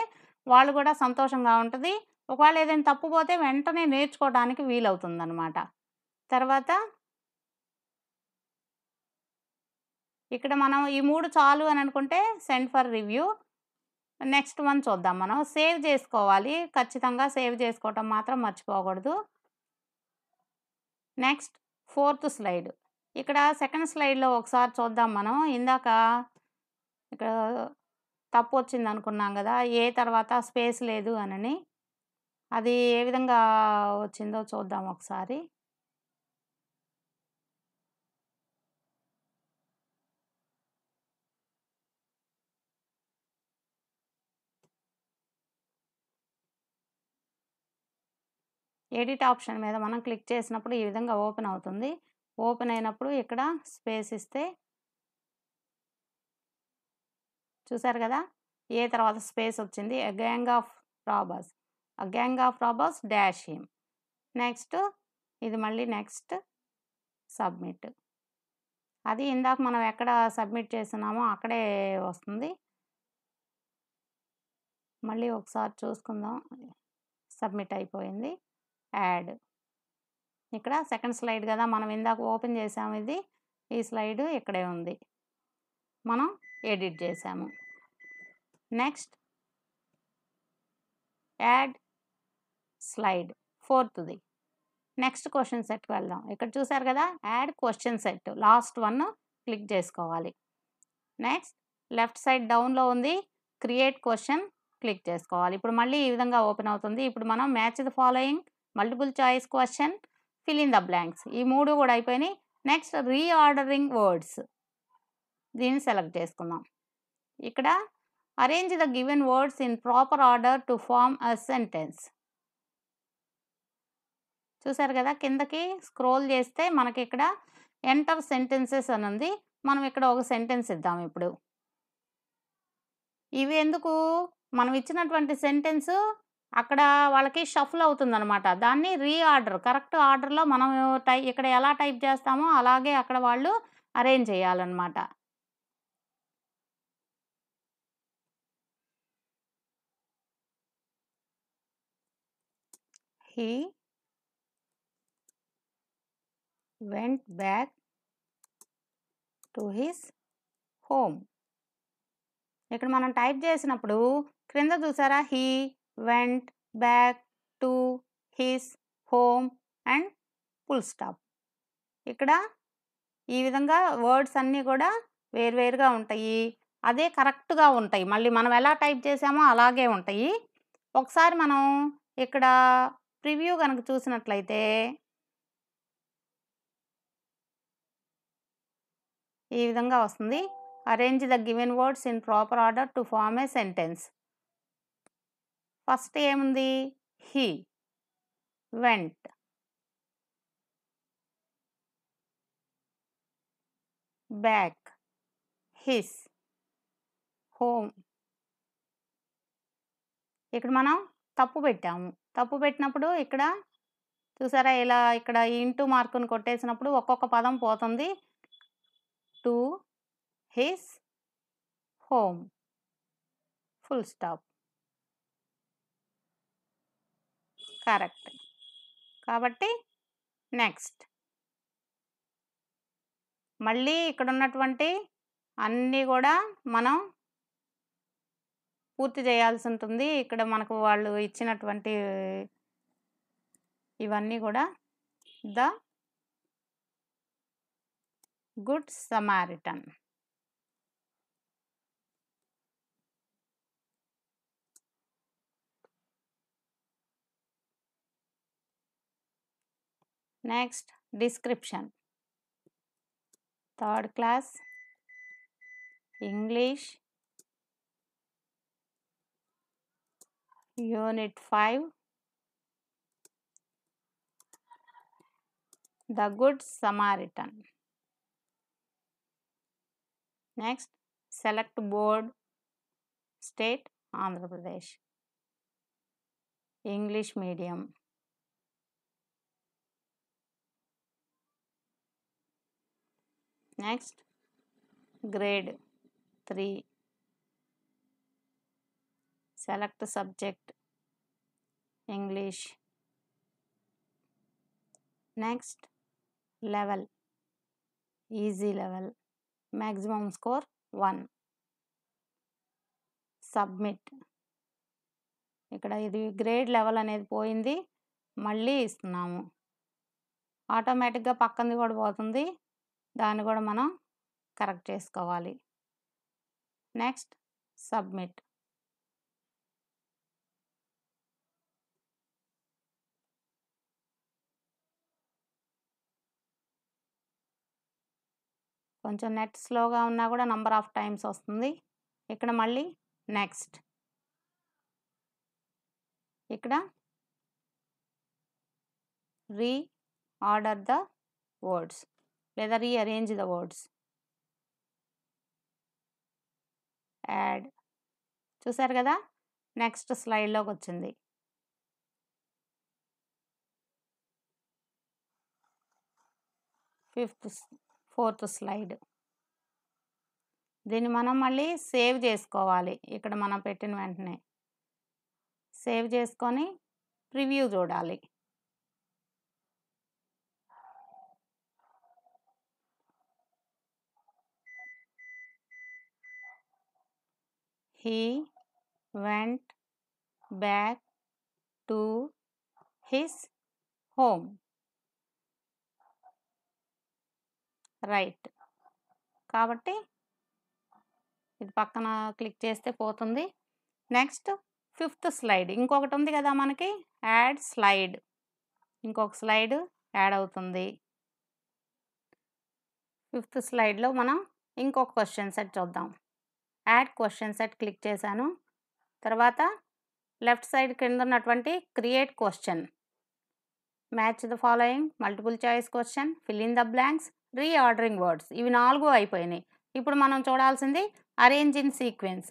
వాళ్ళు కూడా సంతోషంగా ఉంటుంది ఒకవేళ ఏదైనా తప్పు పోతే వెంటనే నేర్చుకోవడానికి అనమాట తర్వాత ఇక్కడ మనం ఈ మూడు చాలు అని అనుకుంటే send for review next one చూద్దాం మనం సేవ్ చేసుకోవాలి ఖచ్చితంగా సేవ్ చేసుకోవటం మాత్రం మర్చిపోకూడదు నెక్స్ట్ ఫోర్త్ స్లైడ్ ఇక్కడ సెకండ్ స్లైడ్లో ఒకసారి చూద్దాం మనం ఇందాక ఇక్కడ తప్పు వచ్చింది అనుకున్నాం కదా ఏ తర్వాత స్పేస్ లేదు అనని అది ఏ విధంగా వచ్చిందో చూద్దాం ఒకసారి ఎడిట్ ఆప్షన్ మీద మనం క్లిక్ చేసినప్పుడు ఈ విధంగా ఓపెన్ అవుతుంది ఓపెన్ అయినప్పుడు ఇక్కడ స్పేస్ ఇస్తే చూసారు కదా ఏ తర్వాత స్పేస్ వచ్చింది a gang of robbers a gang of robbers dash him next ఇది మళ్ళీ నెక్స్ట్ సబ్మిట్ అది ఇందాక మనం ఎక్కడ సబ్మిట్ చేస్తున్నామో అక్కడే వస్తుంది మళ్ళీ ఒకసారి చూసుకుందాం సబ్మిట్ అయిపోయింది యాడ్ ఇక్కడ సెకండ్ స్లైడ్ కదా మనం ఇందాక ఓపెన్ చేసాము ఇది ఈ స్లైడ్ ఇక్కడే ఉంది మనం ఎడిట్ చేసాము నెక్స్ట్ యాడ్ స్లైడ్ ఫోర్త్ది నెక్స్ట్ క్వశ్చన్ సెట్కి వెళ్దాం ఇక్కడ చూసారు కదా add question set last one click చేసుకోవాలి నెక్స్ట్ లెఫ్ట్ సైడ్ డౌన్లో ఉంది క్రియేట్ క్వశ్చన్ క్లిక్ చేసుకోవాలి ఇప్పుడు మళ్ళీ ఈ విధంగా ఓపెన్ అవుతుంది ఇప్పుడు మనం match following multiple choice question fill in the blanks ఈ మూడు కూడా అయిపోయినాయి నెక్స్ట్ రీఆర్డరింగ్ వర్డ్స్ దీన్ని సెలెక్ట్ చేసుకుందాం ఇక్కడ arrange the given words in proper order to form a sentence చూసారు కదా కిందకి స్క్రోల్ చేస్తే మనకి ఇక్కడ ఎంటర్ సెంటెన్సెస్ అని ఉంది మనం ఇక్కడ ఒక సెంటెన్స్ ఇద్దాం ఇప్పుడు ఇవి ఎందుకు మనం ఇచ్చినటువంటి సెంటెన్స్ అక్కడ వాళ్ళకి షఫుల్ అవుతుందనమాట దాన్ని రీఆర్డర్ కరెక్ట్ ఆర్డర్లో మనం టై ఇక్కడ ఎలా టైప్ చేస్తామో అలాగే అక్కడ వాళ్ళు అరేంజ్ చేయాలన్నమాట he went back to his home ఇక్కడ మనం టైప్ చేసినప్పుడు క్రింద చూసారా he went back to his home and full stop ఇక్కడ ఈ విధంగా వర్డ్స్ అన్నీ కూడా వేర్వేరుగా ఉంటాయి అదే కరెక్ట్గా ఉంటాయి మళ్ళీ మనం ఎలా టైప్ చేసామో అలాగే ఉంటాయి ఒకసారి మనం ఇక్కడ ప్రివ్యూ కనుక చూసినట్లయితే ఈ విధంగా వస్తుంది arrange the given words in proper order to form a sentence first ఏముంది he went back his home ఇక్కడ మనం తప్పు పెట్టాము తప్పు పెట్టినప్పుడు ఇక్కడ చూసారా ఇలా ఇక్కడ ఇంటూ మార్కును కొట్టేసినప్పుడు ఒక్కొక్క పదం పోతుంది to his home full stop correct కాబట్టి నెక్స్ట్ మళ్ళీ ఇక్కడ ఉన్నటువంటి అన్నీ కూడా మనం పూర్తి చేయాల్సి ఉంటుంది ఇక్కడ మనకు వాళ్ళు ఇచ్చినటువంటి ఇవన్నీ కూడా the good Samaritan Next, description. Third class, English, Unit 5, The Good Samaritan. Next, select board, state, Andhra Pradesh. English medium. Next grade three select subject English next level easy level maximum score one submit ఇక్కడ ఇది grade level అనేది పోయింది మళ్ళీ ఇస్తున్నాము ఆటోమేటిక్గా పక్కనది కూడా పోతుంది దాన్ని కూడా మనం కరెక్ట్ చేసుకోవాలి నెక్స్ట్ సబ్మిట్ కొంచెం నెట్ స్లోగా ఉన్నా కూడా నంబర్ ఆఫ్ టైమ్స్ వస్తుంది ఇక్కడ మళ్ళీ నెక్స్ట్ ఇక్కడ రీ ఆర్డర్ ద వర్డ్స్ లేదా rearrange ద వర్డ్స్ యాడ్ చూసారు కదా నెక్స్ట్ స్లైడ్లోకి వచ్చింది ఫిఫ్త్ ఫోర్త్ స్లైడ్ దీన్ని మనం మళ్ళీ సేవ్ చేసుకోవాలి ఇక్కడ మనం పెట్టిన వెంటనే సేవ్ చేసుకొని ప్రివ్యూ చూడాలి he went back to his home right కాబట్టి ఇది పక్కన క్లిక్ చేస్తే పోతుంది నెక్స్ట్ ఫిఫ్త్ స్లైడ్ ఇంకొకటి ఉంది కదా మనకి యాడ్ స్లైడ్ ఇంకొక స్లైడ్ యాడ్ అవుతుంది ఫిఫ్త్ స్లైడ్లో మనం ఇంకొక క్వశ్చన్ సెట్ చూద్దాం యాడ్ క్వశ్చన్ సెట్ క్లిక్ చేశాను తర్వాత లెఫ్ట్ సైడ్ కింద ఉన్నటువంటి create question match the following multiple choice question fill in the blanks reordering words ఇవి నాలుగు అయిపోయినాయి ఇప్పుడు మనం చూడాల్సింది అరేంజ్ ఇన్ సీక్వెన్స్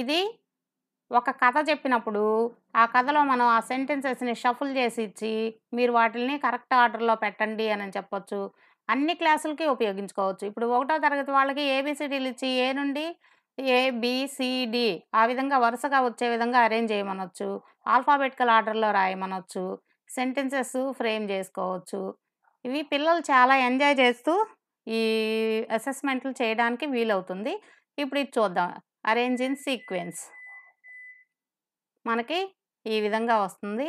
ఇది ఒక కథ చెప్పినప్పుడు ఆ కథలో మనం ఆ సెంటెన్సెస్ని షఫుల్ చేసి ఇచ్చి మీరు వాటిని కరెక్ట్ ఆర్డర్లో పెట్టండి అని చెప్పొచ్చు అన్ని క్లాసులకి ఉపయోగించుకోవచ్చు ఇప్పుడు ఒకటో తరగతి వాళ్ళకి ఏబీసీడీలు ఇచ్చి ఏ నుండి ఏబిసిడి ఆ విధంగా వరుసగా వచ్చే విధంగా అరేంజ్ చేయమనొచ్చు ఆల్ఫాబెటికల్ ఆర్డర్లో రాయమనొచ్చు సెంటెన్సెస్ ఫ్రేమ్ చేసుకోవచ్చు ఇవి పిల్లలు చాలా ఎంజాయ్ చేస్తూ ఈ అసెస్మెంట్లు చేయడానికి వీలవుతుంది ఇప్పుడు ఇది చూద్దాం అరేంజ్ ఇన్ సీక్వెన్స్ మనకి ఈ విధంగా వస్తుంది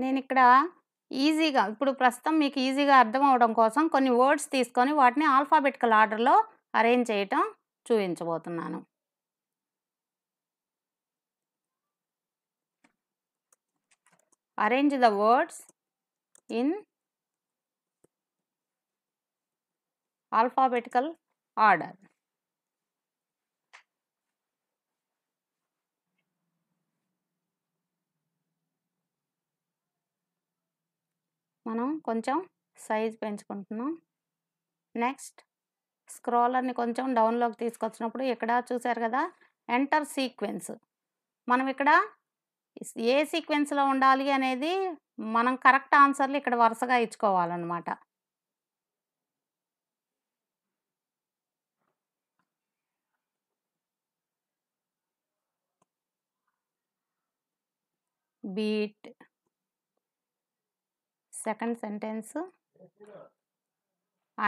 నేను ఇక్కడ ఈజీగా ఇప్పుడు ప్రస్తుతం మీకు ఈజీగా అర్థం అవడం కోసం కొన్ని వర్డ్స్ తీసుకొని వాటిని ఆల్ఫాబెటికల్ ఆర్డర్లో అరేంజ్ చేయటం చూపించబోతున్నాను arrange the words in alphabetical order మనం కొంచెం సైజ్ పెంచుకుంటున్నాం నెక్స్ట్ స్క్రోలర్ని కొంచెం డౌన్లోకి తీసుకొచ్చినప్పుడు ఇక్కడ చూసారు కదా ఎంటర్ సీక్వెన్స్ మనం ఇక్కడ ఏ సీక్వెన్స్లో ఉండాలి అనేది మనం కరెక్ట్ ఆన్సర్లు ఇక్కడ వరుసగా ఇచ్చుకోవాలన్నమాట beat second sentence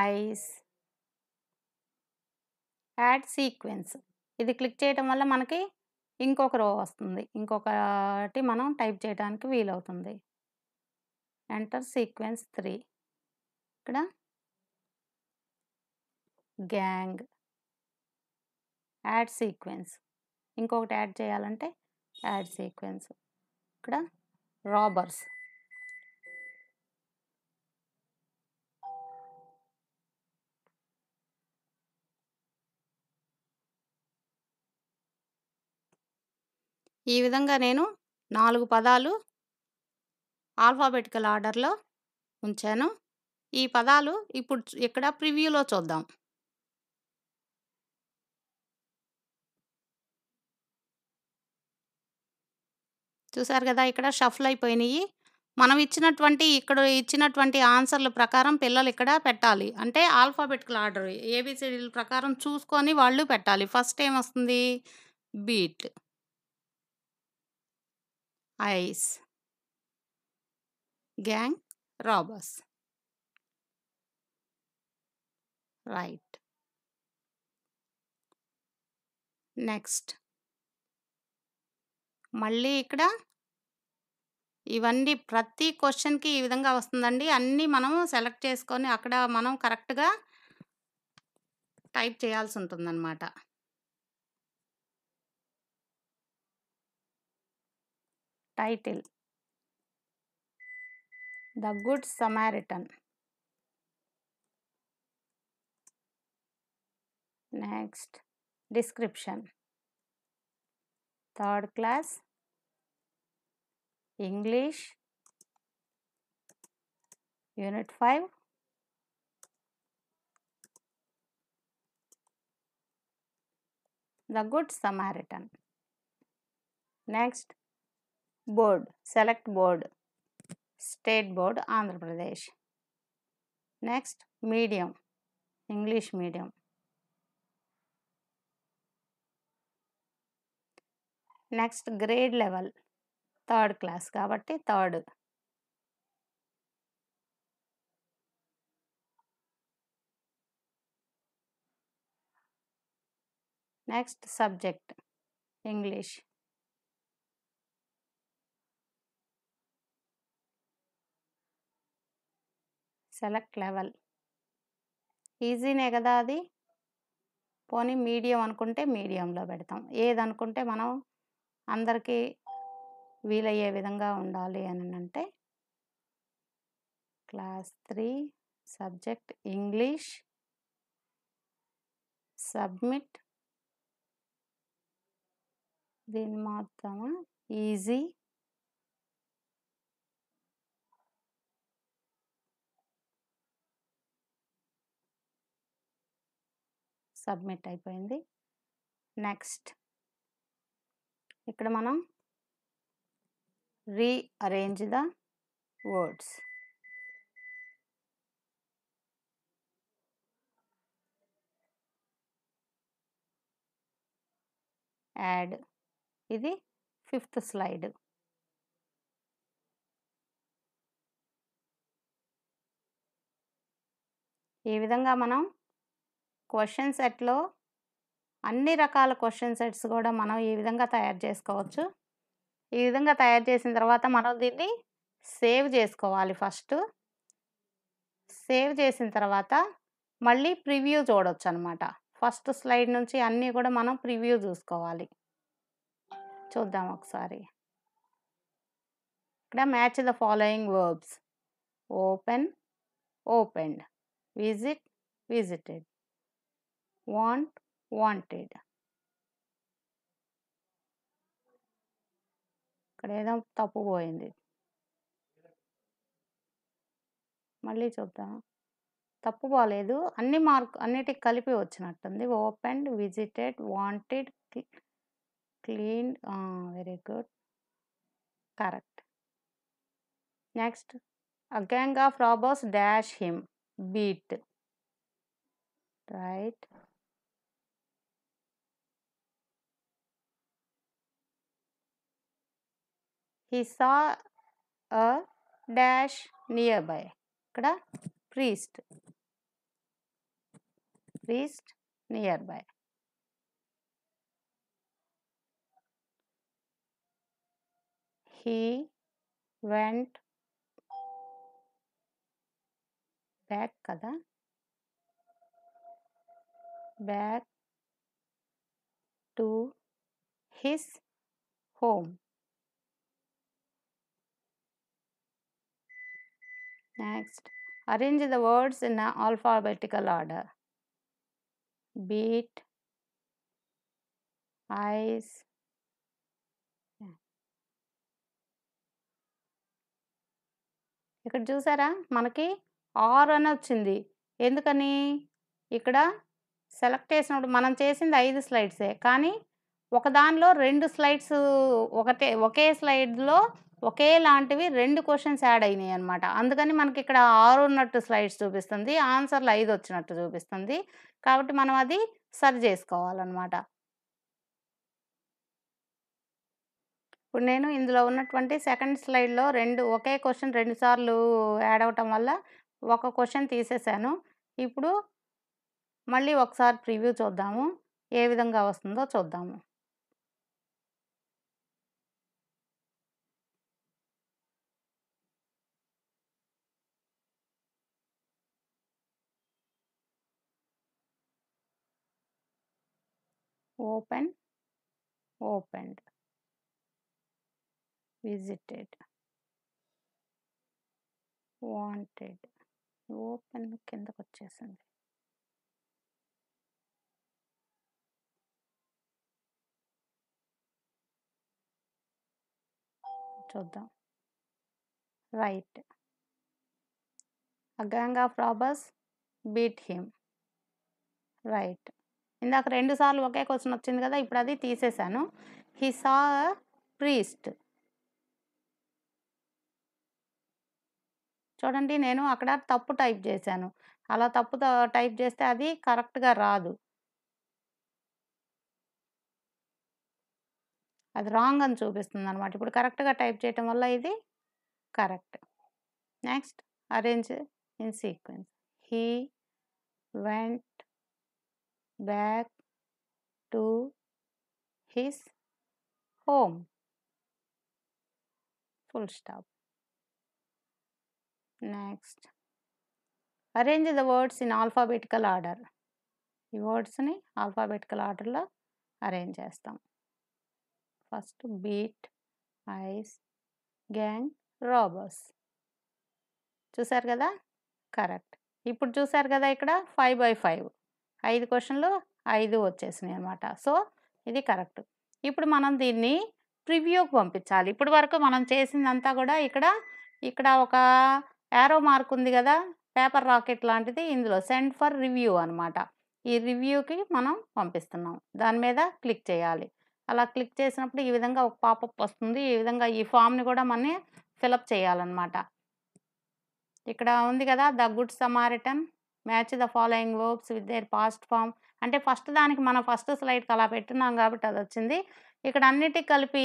ice add sequence ఇది క్లిక్ చేయడం వల్ల మనకి ఇంకొక రో వస్తుంది ఇంకొకటి మనం టైప్ చేయడానికి వీలవుతుంది ఎంటర్ సీక్వెన్స్ త్రీ ఇక్కడ గ్యాంగ్ యాడ్ సీక్వెన్స్ ఇంకొకటి యాడ్ చేయాలంటే యాడ్ సీక్వెన్స్ ఇక్కడ రాబర్స్ ఈ విధంగా నేను నాలుగు పదాలు ఆల్ఫాబెటికల్ ఆర్డర్లో ఉంచాను ఈ పదాలు ఇప్పుడు ఇక్కడ ప్రివ్యూలో చూద్దాం చూసారు కదా ఇక్కడ షఫల్ అయిపోయినాయి మనం ఇచ్చినటువంటి ఇక్కడ ఇచ్చినటువంటి ఆన్సర్ల ప్రకారం పిల్లలు ఇక్కడ పెట్టాలి అంటే ఆల్ఫాబెటికల్ ఆర్డర్ ఏబిసిడీల ప్రకారం చూసుకొని వాళ్ళు పెట్టాలి ఫస్ట్ ఏమొస్తుంది beat ice gang robbers right next మళ్ళీ ఇక్కడ ఇవన్నీ ప్రతి క్వశ్చన్కి ఈ విధంగా వస్తుందండి అన్నీ మనం సెలెక్ట్ చేసుకొని అక్కడ మనం కరెక్ట్గా టైప్ చేయాల్సి ఉంటుందన్నమాట Title The Good Samaritan. Next, Description. Third class, English, Unit 5. The Good Samaritan. Next, board select board state board Andhra Pradesh next medium English medium next grade level third class కాబట్టి third next subject English select level ఈజీనే కదా అది పోనీ medium అనుకుంటే మీడియంలో పెడతాం ఏదనుకుంటే మనం అందరికీ వీలయ్యే విధంగా ఉండాలి అని అంటే class three subject English submit దీన్ని మాత్రమా ఈజీ సబ్మిట్ అయిపోయింది నెక్స్ట్ ఇక్కడ మనం రీఅరేంజ్ ద వర్డ్స్ యాడ్ ఇది ఫిఫ్త్ స్లైడ్ ఈ విధంగా మనం క్వశ్చన్ సెట్లో అన్ని రకాల క్వశ్చన్ సెట్స్ కూడా మనం ఈ విధంగా తయారు చేసుకోవచ్చు ఈ విధంగా తయారు చేసిన తర్వాత మనం దీన్ని సేవ్ చేసుకోవాలి ఫస్ట్ సేవ్ చేసిన తర్వాత మళ్ళీ ప్రివ్యూ చూడవచ్చు అనమాట ఫస్ట్ స్లైడ్ నుంచి అన్నీ కూడా మనం ప్రివ్యూ చూసుకోవాలి చూద్దాం ఒకసారి ఇక్కడ match the following verbs open open visit visited want, wanted. ఇక్కడ ఏదో తప్పు పోయింది మళ్ళీ చూద్దాం తప్పు పోలేదు అన్ని మార్క్ అన్నిటికి కలిపి వచ్చినట్టుంది open visited wanted clean very good correct next a gang of robbers dash him beat right he saw a dash nearby. Ikkada priest. Priest nearby. He went back. Kada back to his home. Next, arrange the words in alphabetical order beat ice ఇక్కడ చూసారా మనకి are అని వచ్చింది ఎందుకని ఇక్కడ select చేసినప్పుడు మనం చేసింది ఐదు స్లైడ్సే కానీ ఒకదానిలో రెండు స్లైడ్స్ ఒకటే ఒకే స్లైడ్లో ఒకేలాంటివి రెండు క్వశ్చన్స్ యాడ్ అయినాయి అనమాట అందుకని మనకి ఇక్కడ ఆరు ఉన్నట్టు స్లైడ్స్ చూపిస్తుంది ఆన్సర్లు ఐదు వచ్చినట్టు చూపిస్తుంది కాబట్టి మనం అది సరి చేసుకోవాలన్నమాట ఇప్పుడు నేను ఇందులో ఉన్నటువంటి సెకండ్ స్లైడ్లో రెండు ఒకే క్వశ్చన్ రెండు సార్లు యాడ్ అవటం వల్ల ఒక క్వశ్చన్ తీసేసాను ఇప్పుడు మళ్ళీ ఒకసారి ప్రివ్యూ చూద్దాము ఏ విధంగా వస్తుందో చూద్దాము open opened visited wanted open కిందకు వచ్చేసింది చూద్దాం right a gang of robbers beat him right ఇందాక రెండు సార్లు ఒకే క్వశ్చన్ వచ్చింది కదా ఇప్పుడు అది తీసేశాను హీ సా ప్రీస్ట్ చూడండి నేను అక్కడ తప్పు టైప్ చేశాను అలా తప్పు టైప్ చేస్తే అది కరెక్ట్గా రాదు అది రాంగ్ అని చూపిస్తుంది అనమాట ఇప్పుడు కరెక్ట్గా టైప్ చేయటం వల్ల ఇది correct next arrange in sequence he went back to his home. Full stop. Next. Arrange the words in alphabetical order ఈ వర్డ్స్ని ఆల్ఫాబెటికల్ ఆర్డర్లో అరేంజ్ చేస్తాం first beat ice gang robbers చూసారు కదా కరెక్ట్ ఇప్పుడు చూసారు కదా ఇక్కడ ఫైవ్ బై ఫైవ్ ఐదు క్వశ్చన్లు ఐదు వచ్చేసినాయి అనమాట సో ఇది కరెక్ట్ ఇప్పుడు మనం దీన్ని ప్రివ్యూకి పంపించాలి ఇప్పటి వరకు మనం చేసిందంతా కూడా ఇక్కడ ఇక్కడ ఒక యారో మార్క్ ఉంది కదా పేపర్ రాకెట్ లాంటిది ఇందులో సెండ్ ఫర్ రివ్యూ అనమాట ఈ రివ్యూకి మనం పంపిస్తున్నాం దాని మీద క్లిక్ చేయాలి అలా క్లిక్ చేసినప్పుడు ఈ విధంగా ఒక పాపప్ వస్తుంది ఈ విధంగా ఈ ఫామ్ని కూడా మనం ఫిలప్ చేయాలన్నమాట ఇక్కడ ఉంది కదా the good Samaritan match the following verbs with their past form అంటే ఫస్ట్ దానికి మనం ఫస్ట్ స్లైడ్కి అలా పెట్టున్నాం కాబట్టి అది వచ్చింది ఇక్కడ అన్నిటికి కలిపి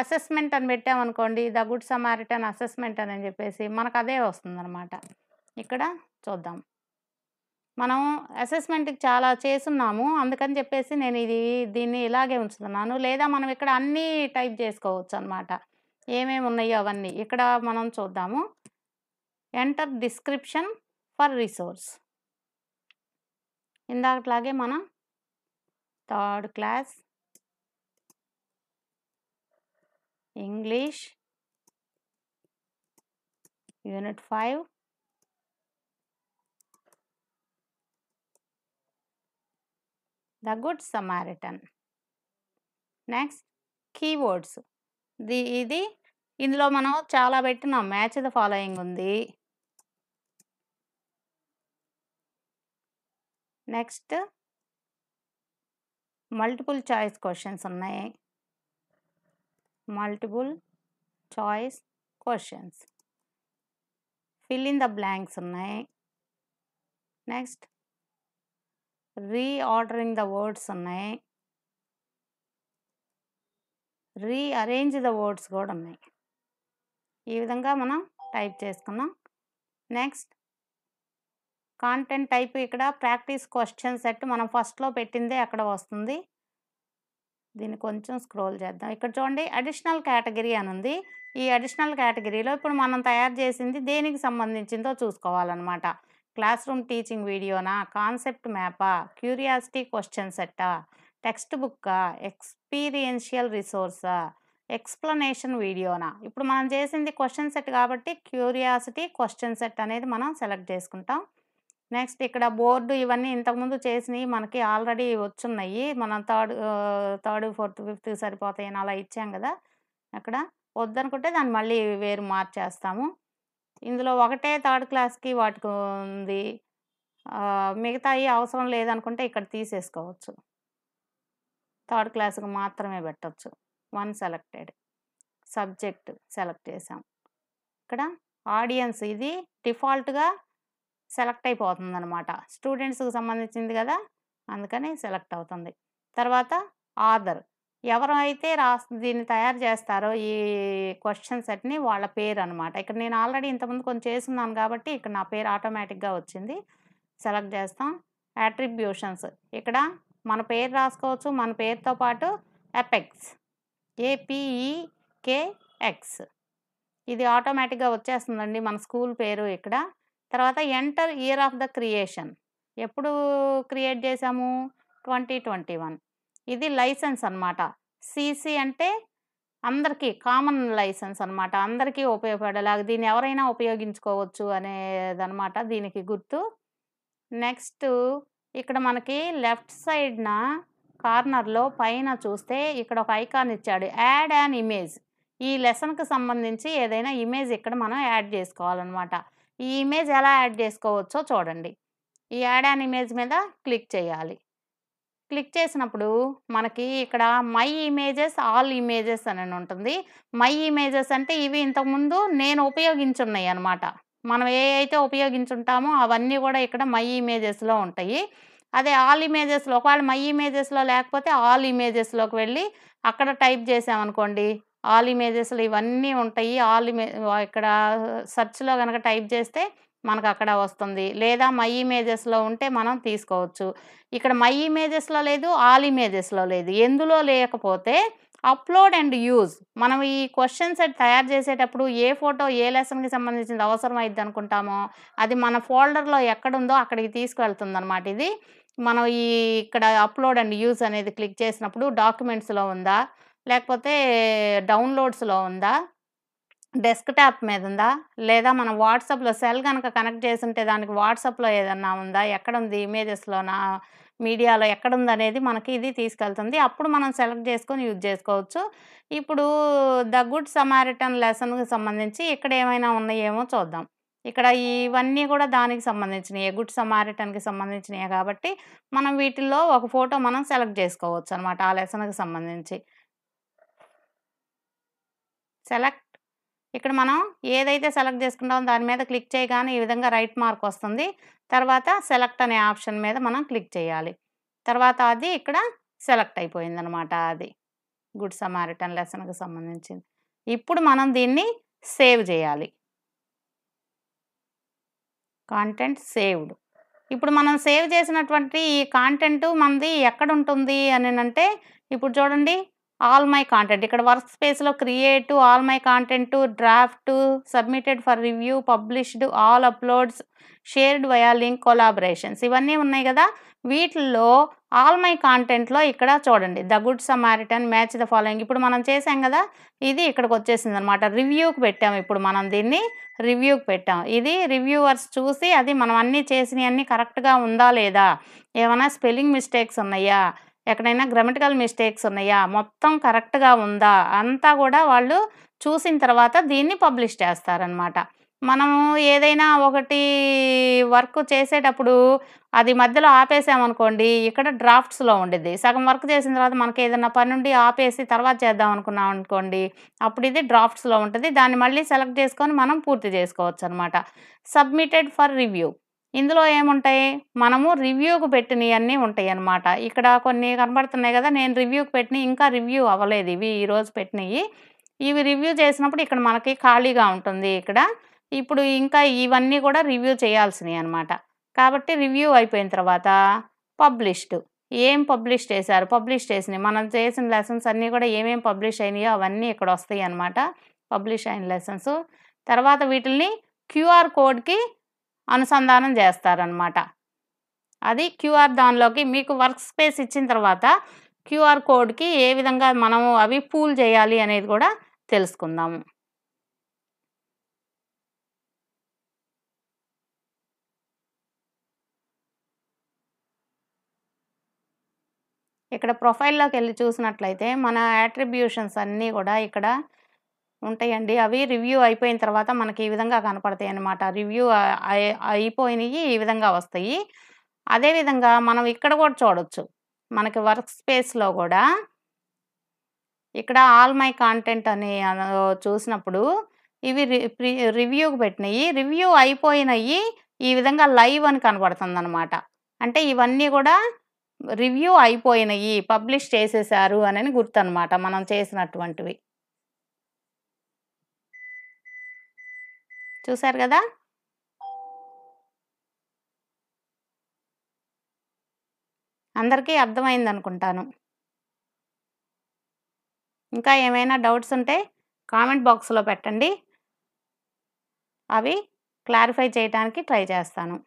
అసెస్మెంట్ అని పెట్టామనుకోండి ద గుడ్ సమారిటన్ అసెస్మెంట్ అని చెప్పేసి మనకు అదే వస్తుందన్నమాట ఇక్కడ చూద్దాం మనం అసెస్మెంట్కి చాలా చేస్తున్నాము అందుకని చెప్పేసి నేను ఇది దీన్ని ఇలాగే ఉంచుతున్నాను లేదా మనం ఇక్కడ అన్నీ టైప్ చేసుకోవచ్చు అనమాట ఏమేమి ఉన్నాయో అవన్నీ ఇక్కడ మనం చూద్దాము ఎంటర్ డిస్క్రిప్షన్ ఫర్ రిసోర్స్ ఇందాకలాగే మన third class English unit five the good Samaritan next keywords the ఇది ఇందులో మనం చాలా పెట్టినాం మ్యాచ్ ద ఫాలోయింగ్ ఉంది నెక్స్ట్ మల్టిపుల్ చాయిస్ క్వశ్చన్స్ ఉన్నాయి multiple choice questions fill in the blanks ఉన్నాయి నెక్స్ట్ రీఆర్డరింగ్ ద వర్డ్స్ ఉన్నాయి రీఅరేంజ్ ద వర్డ్స్ కూడా ఉన్నాయి ఈ విధంగా మనం టైప్ చేసుకున్నాం నెక్స్ట్ కాంటెంట్ టైప్ ఇక్కడ ప్రాక్టీస్ క్వశ్చన్ సెట్ మనం ఫస్ట్లో పెట్టిందే అక్కడ వస్తుంది దీన్ని కొంచెం స్క్రోల్ చేద్దాం ఇక్కడ చూడండి అడిషనల్ కేటగిరీ అని ఉంది ఈ అడిషనల్ కేటగిరీలో ఇప్పుడు మనం తయారు చేసింది దేనికి సంబంధించిందో చూసుకోవాలన్నమాట క్లాస్ రూమ్ టీచింగ్ వీడియోనా కాన్సెప్ట్ మ్యాపా క్యూరియాసిటీ క్వశ్చన్ సెట్టా టెక్స్ట్ బుక్కా ఎక్స్పీరియన్షియల్ రిసోర్సా ఎక్స్ప్లెనేషన్ వీడియోనా ఇప్పుడు మనం చేసింది క్వశ్చన్ సెట్ కాబట్టి క్యూరియాసిటీ క్వశ్చన్ సెట్ అనేది మనం సెలెక్ట్ చేసుకుంటాం నెక్స్ట్ ఇక్కడ బోర్డు ఇవన్నీ ఇంతకుముందు చేసినవి మనకి ఆల్రెడీ వచ్చున్నాయి మనం థర్డ్ థర్డ్ ఫోర్త్ ఫిఫ్త్ సరిపోతాయి అలా ఇచ్చాం కదా అక్కడ వద్దనుకుంటే దాన్ని మళ్ళీ వేరు మార్చేస్తాము ఇందులో ఒకటే థర్డ్ క్లాస్కి వాటికి ఉంది మిగతాయి అవసరం లేదనుకుంటే ఇక్కడ తీసేసుకోవచ్చు థర్డ్ క్లాస్కి మాత్రమే పెట్టచ్చు వన్ సెలెక్టెడ్ సబ్జెక్ట్ సెలెక్ట్ చేసాం ఇక్కడ ఆడియన్స్ ఇది డిఫాల్ట్గా సెలెక్ట్ అయిపోతుంది అనమాట స్టూడెంట్స్కి సంబంధించింది కదా అందుకని సెలెక్ట్ అవుతుంది తర్వాత ఆధర్ ఎవరైతే రాస్ దీన్ని తయారు చేస్తారో ఈ క్వశ్చన్ సెట్ని వాళ్ళ పేరు అనమాట ఇక్కడ నేను ఆల్రెడీ ఇంతకుముందు కొంచెం చేస్తున్నాను కాబట్టి ఇక్కడ నా పేరు ఆటోమేటిక్గా వచ్చింది సెలెక్ట్ చేస్తాం యాట్రిబ్యూషన్స్ ఇక్కడ మన పేరు రాసుకోవచ్చు మన పేరుతో పాటు ఎపెక్స్ ఏపీఈకేఎక్స్ ఇది ఆటోమేటిక్గా వచ్చేస్తుందండి మన స్కూల్ పేరు ఇక్కడ తర్వాత enter year of the creation ఎప్పుడు క్రియేట్ చేసాము ట్వంటీ ట్వంటీ వన్ ఇది లైసెన్స్ అనమాట సీసీ అంటే అందరికీ కామన్ లైసెన్స్ అనమాట అందరికీ ఉపయోగపడేలాగా దీన్ని ఎవరైనా ఉపయోగించుకోవచ్చు అనేదనమాట దీనికి గుర్తు నెక్స్ట్ ఇక్కడ మనకి లెఫ్ట్ సైడ్న కార్నర్లో పైన చూస్తే ఇక్కడ ఒక ఐకాన్ ఇచ్చాడు యాడ్ యాన్ ఇమేజ్ ఈ లెసన్కి సంబంధించి ఏదైనా ఇమేజ్ ఇక్కడ మనం యాడ్ చేసుకోవాలన్నమాట ఈ ఇమేజ్ ఎలా యాడ్ చేసుకోవచ్చో చూడండి ఈ యాడ్ అన్ ఇమేజ్ మీద క్లిక్ చేయాలి క్లిక్ చేసినప్పుడు మనకి ఇక్కడ మై ఇమేజెస్ ఆల్ ఇమేజెస్ అని ఉంటుంది మై ఇమేజెస్ అంటే ఇవి ఇంతకుముందు నేను ఉపయోగించున్నాయి అనమాట మనం ఏ అయితే ఉపయోగించుంటామో అవన్నీ కూడా ఇక్కడ మై ఇమేజెస్లో ఉంటాయి అదే ఆల్ ఇమేజెస్లో ఒకవేళ మై ఇమేజెస్లో లేకపోతే ఆల్ ఇమేజెస్లోకి వెళ్ళి అక్కడ టైప్ చేసామనుకోండి ఆల్ ఇమేజెస్ ఇవన్నీ ఉంటాయి ఆల్ ఇమే ఇక్కడ సెర్చ్లో కనుక టైప్ చేస్తే మనకు అక్కడ వస్తుంది లేదా మై ఇమేజెస్లో ఉంటే మనం తీసుకోవచ్చు ఇక్కడ మై ఇమేజెస్లో లేదు ఆల్ ఇమేజెస్లో లేదు ఎందులో లేకపోతే అప్లోడ్ అండ్ యూజ్ మనం ఈ క్వశ్చన్ సెట్ తయారు చేసేటప్పుడు ఏ ఫోటో ఏ లెసన్కి సంబంధించింది అవసరమైద్ది అనుకుంటామో అది మన ఫోల్డర్లో ఎక్కడుందో అక్కడికి తీసుకువెళ్తుందన్నమాట ఇది మనం ఈ ఇక్కడ అప్లోడ్ అండ్ యూజ్ అనేది క్లిక్ చేసినప్పుడు డాక్యుమెంట్స్లో ఉందా లేకపోతే డౌన్లోడ్స్లో ఉందా డెస్క్ టాప్ మీద ఉందా లేదా మనం వాట్సాప్లో సెల్ కనుక కనెక్ట్ చేసుంటే దానికి వాట్సాప్లో ఏదన్నా ఉందా ఎక్కడ ఉంది ఇమేజెస్లోనా మీడియాలో ఎక్కడుంది అనేది మనకి ఇది తీసుకెళ్తుంది అప్పుడు మనం సెలెక్ట్ చేసుకొని యూజ్ చేసుకోవచ్చు ఇప్పుడు ద గుడ్ సమారిటన్ లెసన్కి సంబంధించి ఇక్కడ ఏమైనా ఉన్నాయేమో చూద్దాం ఇక్కడ ఇవన్నీ కూడా దానికి సంబంధించినవి గుడ్ సమారిటన్కి సంబంధించినవి కాబట్టి మనం వీటిల్లో ఒక ఫోటో మనం సెలెక్ట్ చేసుకోవచ్చు అనమాట ఆ లెసన్కి సంబంధించి సెలెక్ట్ ఇక్కడ మనం ఏదైతే సెలెక్ట్ చేసుకుంటామో దాని మీద క్లిక్ చేయగానే ఈ విధంగా రైట్ మార్క్ వస్తుంది తర్వాత సెలెక్ట్ అనే ఆప్షన్ మీద మనం క్లిక్ చేయాలి తర్వాత అది ఇక్కడ సెలెక్ట్ అయిపోయింది అనమాట అది గుడ్ సమారిటన్ లెసన్కి సంబంధించింది ఇప్పుడు మనం దీన్ని సేవ్ చేయాలి కాంటెంట్ సేవ్డ్ ఇప్పుడు మనం సేవ్ చేసినటువంటి ఈ కాంటెంట్ మనది ఎక్కడ ఉంటుంది అని అంటే ఇప్పుడు చూడండి ఆల్ మై కాంటెంట్ ఇక్కడ వర్క్ స్పేస్లో create all my content draft submitted for review published all uploads shared via link collaborations ఇవన్నీ ఉన్నాయి కదా వీటిల్లో ఆల్ మై కాంటెంట్లో ఇక్కడ చూడండి the good Samaritan match the following ఇప్పుడు మనం చేసాం కదా ఇది ఇక్కడికి వచ్చేసింది అనమాట రివ్యూకి పెట్టాము ఇప్పుడు మనం దీన్ని రివ్యూకి పెట్టాం ఇది రివ్యూవర్స్ చూసి అది మనం అన్నీ అన్నీ కరెక్ట్గా ఉందా లేదా ఏమైనా స్పెల్లింగ్ మిస్టేక్స్ ఉన్నాయా ఎక్కడైనా గ్రామటికల్ మిస్టేక్స్ ఉన్నాయా మొత్తం కరెక్ట్గా ఉందా అంతా కూడా వాళ్ళు చూసిన తర్వాత దీన్ని పబ్లిష్ చేస్తారనమాట మనము ఏదైనా ఒకటి వర్క్ చేసేటప్పుడు అది మధ్యలో ఆపేసామనుకోండి ఇక్కడ డ్రాఫ్ట్స్లో ఉండేది సగం వర్క్ చేసిన తర్వాత మనకి ఏదైనా పని ఉండి ఆపేసి తర్వాత చేద్దాం అనుకున్నాం అనుకోండి అప్పుడు ఇది డ్రాఫ్ట్స్లో ఉంటుంది దాన్ని మళ్ళీ సెలెక్ట్ చేసుకొని మనం పూర్తి చేసుకోవచ్చు అనమాట సబ్మిటెడ్ ఫర్ రివ్యూ ఇందులో ఏముంటాయి మనము రివ్యూకు పెట్టినవి అన్నీ ఉంటాయి అన్నమాట ఇక్కడ కొన్ని కనబడుతున్నాయి కదా నేను రివ్యూకి పెట్టినవి ఇంకా రివ్యూ అవ్వలేదు ఇవి ఈరోజు పెట్టినవి ఇవి రివ్యూ చేసినప్పుడు ఇక్కడ మనకి ఖాళీగా ఉంటుంది ఇక్కడ ఇప్పుడు ఇంకా ఇవన్నీ కూడా రివ్యూ చేయాల్సినవి అనమాట కాబట్టి రివ్యూ అయిపోయిన తర్వాత పబ్లిష్డ్ ఏం పబ్లిష్ చేశారు పబ్లిష్ చేసినాయి మనం చేసిన లెసన్స్ అన్నీ కూడా ఏమేమి పబ్లిష్ అయినాయో అవన్నీ ఇక్కడ వస్తాయి అనమాట పబ్లిష్ అయిన లెసన్స్ తర్వాత వీటిని క్యూఆర్ కోడ్కి అనుసంధానం చేస్తారనమాట అది క్యూఆర్ దానిలోకి మీకు వర్క్ స్పేస్ ఇచ్చిన తర్వాత క్యూఆర్ కోడ్కి ఏ విధంగా మనము అవి పూల్ చేయాలి అనేది కూడా తెలుసుకుందాము ఇక్కడ ప్రొఫైల్లోకి వెళ్ళి చూసినట్లయితే మన యాట్రిబ్యూషన్స్ అన్నీ కూడా ఇక్కడ ఉంటాయండి అవి రివ్యూ అయిపోయిన తర్వాత మనకి ఈ విధంగా కనపడతాయి అనమాట రివ్యూ అయిపోయినవి ఈ విధంగా వస్తాయి అదేవిధంగా మనం ఇక్కడ కూడా చూడవచ్చు మనకి వర్క్ స్పేస్లో కూడా ఇక్కడ ఆల్ మై కాంటెంట్ అని చూసినప్పుడు ఇవి రివ్యూకి పెట్టినవి రివ్యూ అయిపోయినవి ఈ విధంగా లైవ్ అని కనబడుతుంది అనమాట అంటే ఇవన్నీ కూడా రివ్యూ అయిపోయినవి పబ్లిష్ చేసేసారు అని గుర్తు అనమాట మనం చేసినటువంటివి చూసారు కదా అందరికీ అర్థమైంది అనుకుంటాను ఇంకా ఏమైనా డౌట్స్ ఉంటే కామెంట్ బాక్స్లో పెట్టండి అవి క్లారిఫై చేయడానికి ట్రై చేస్తాను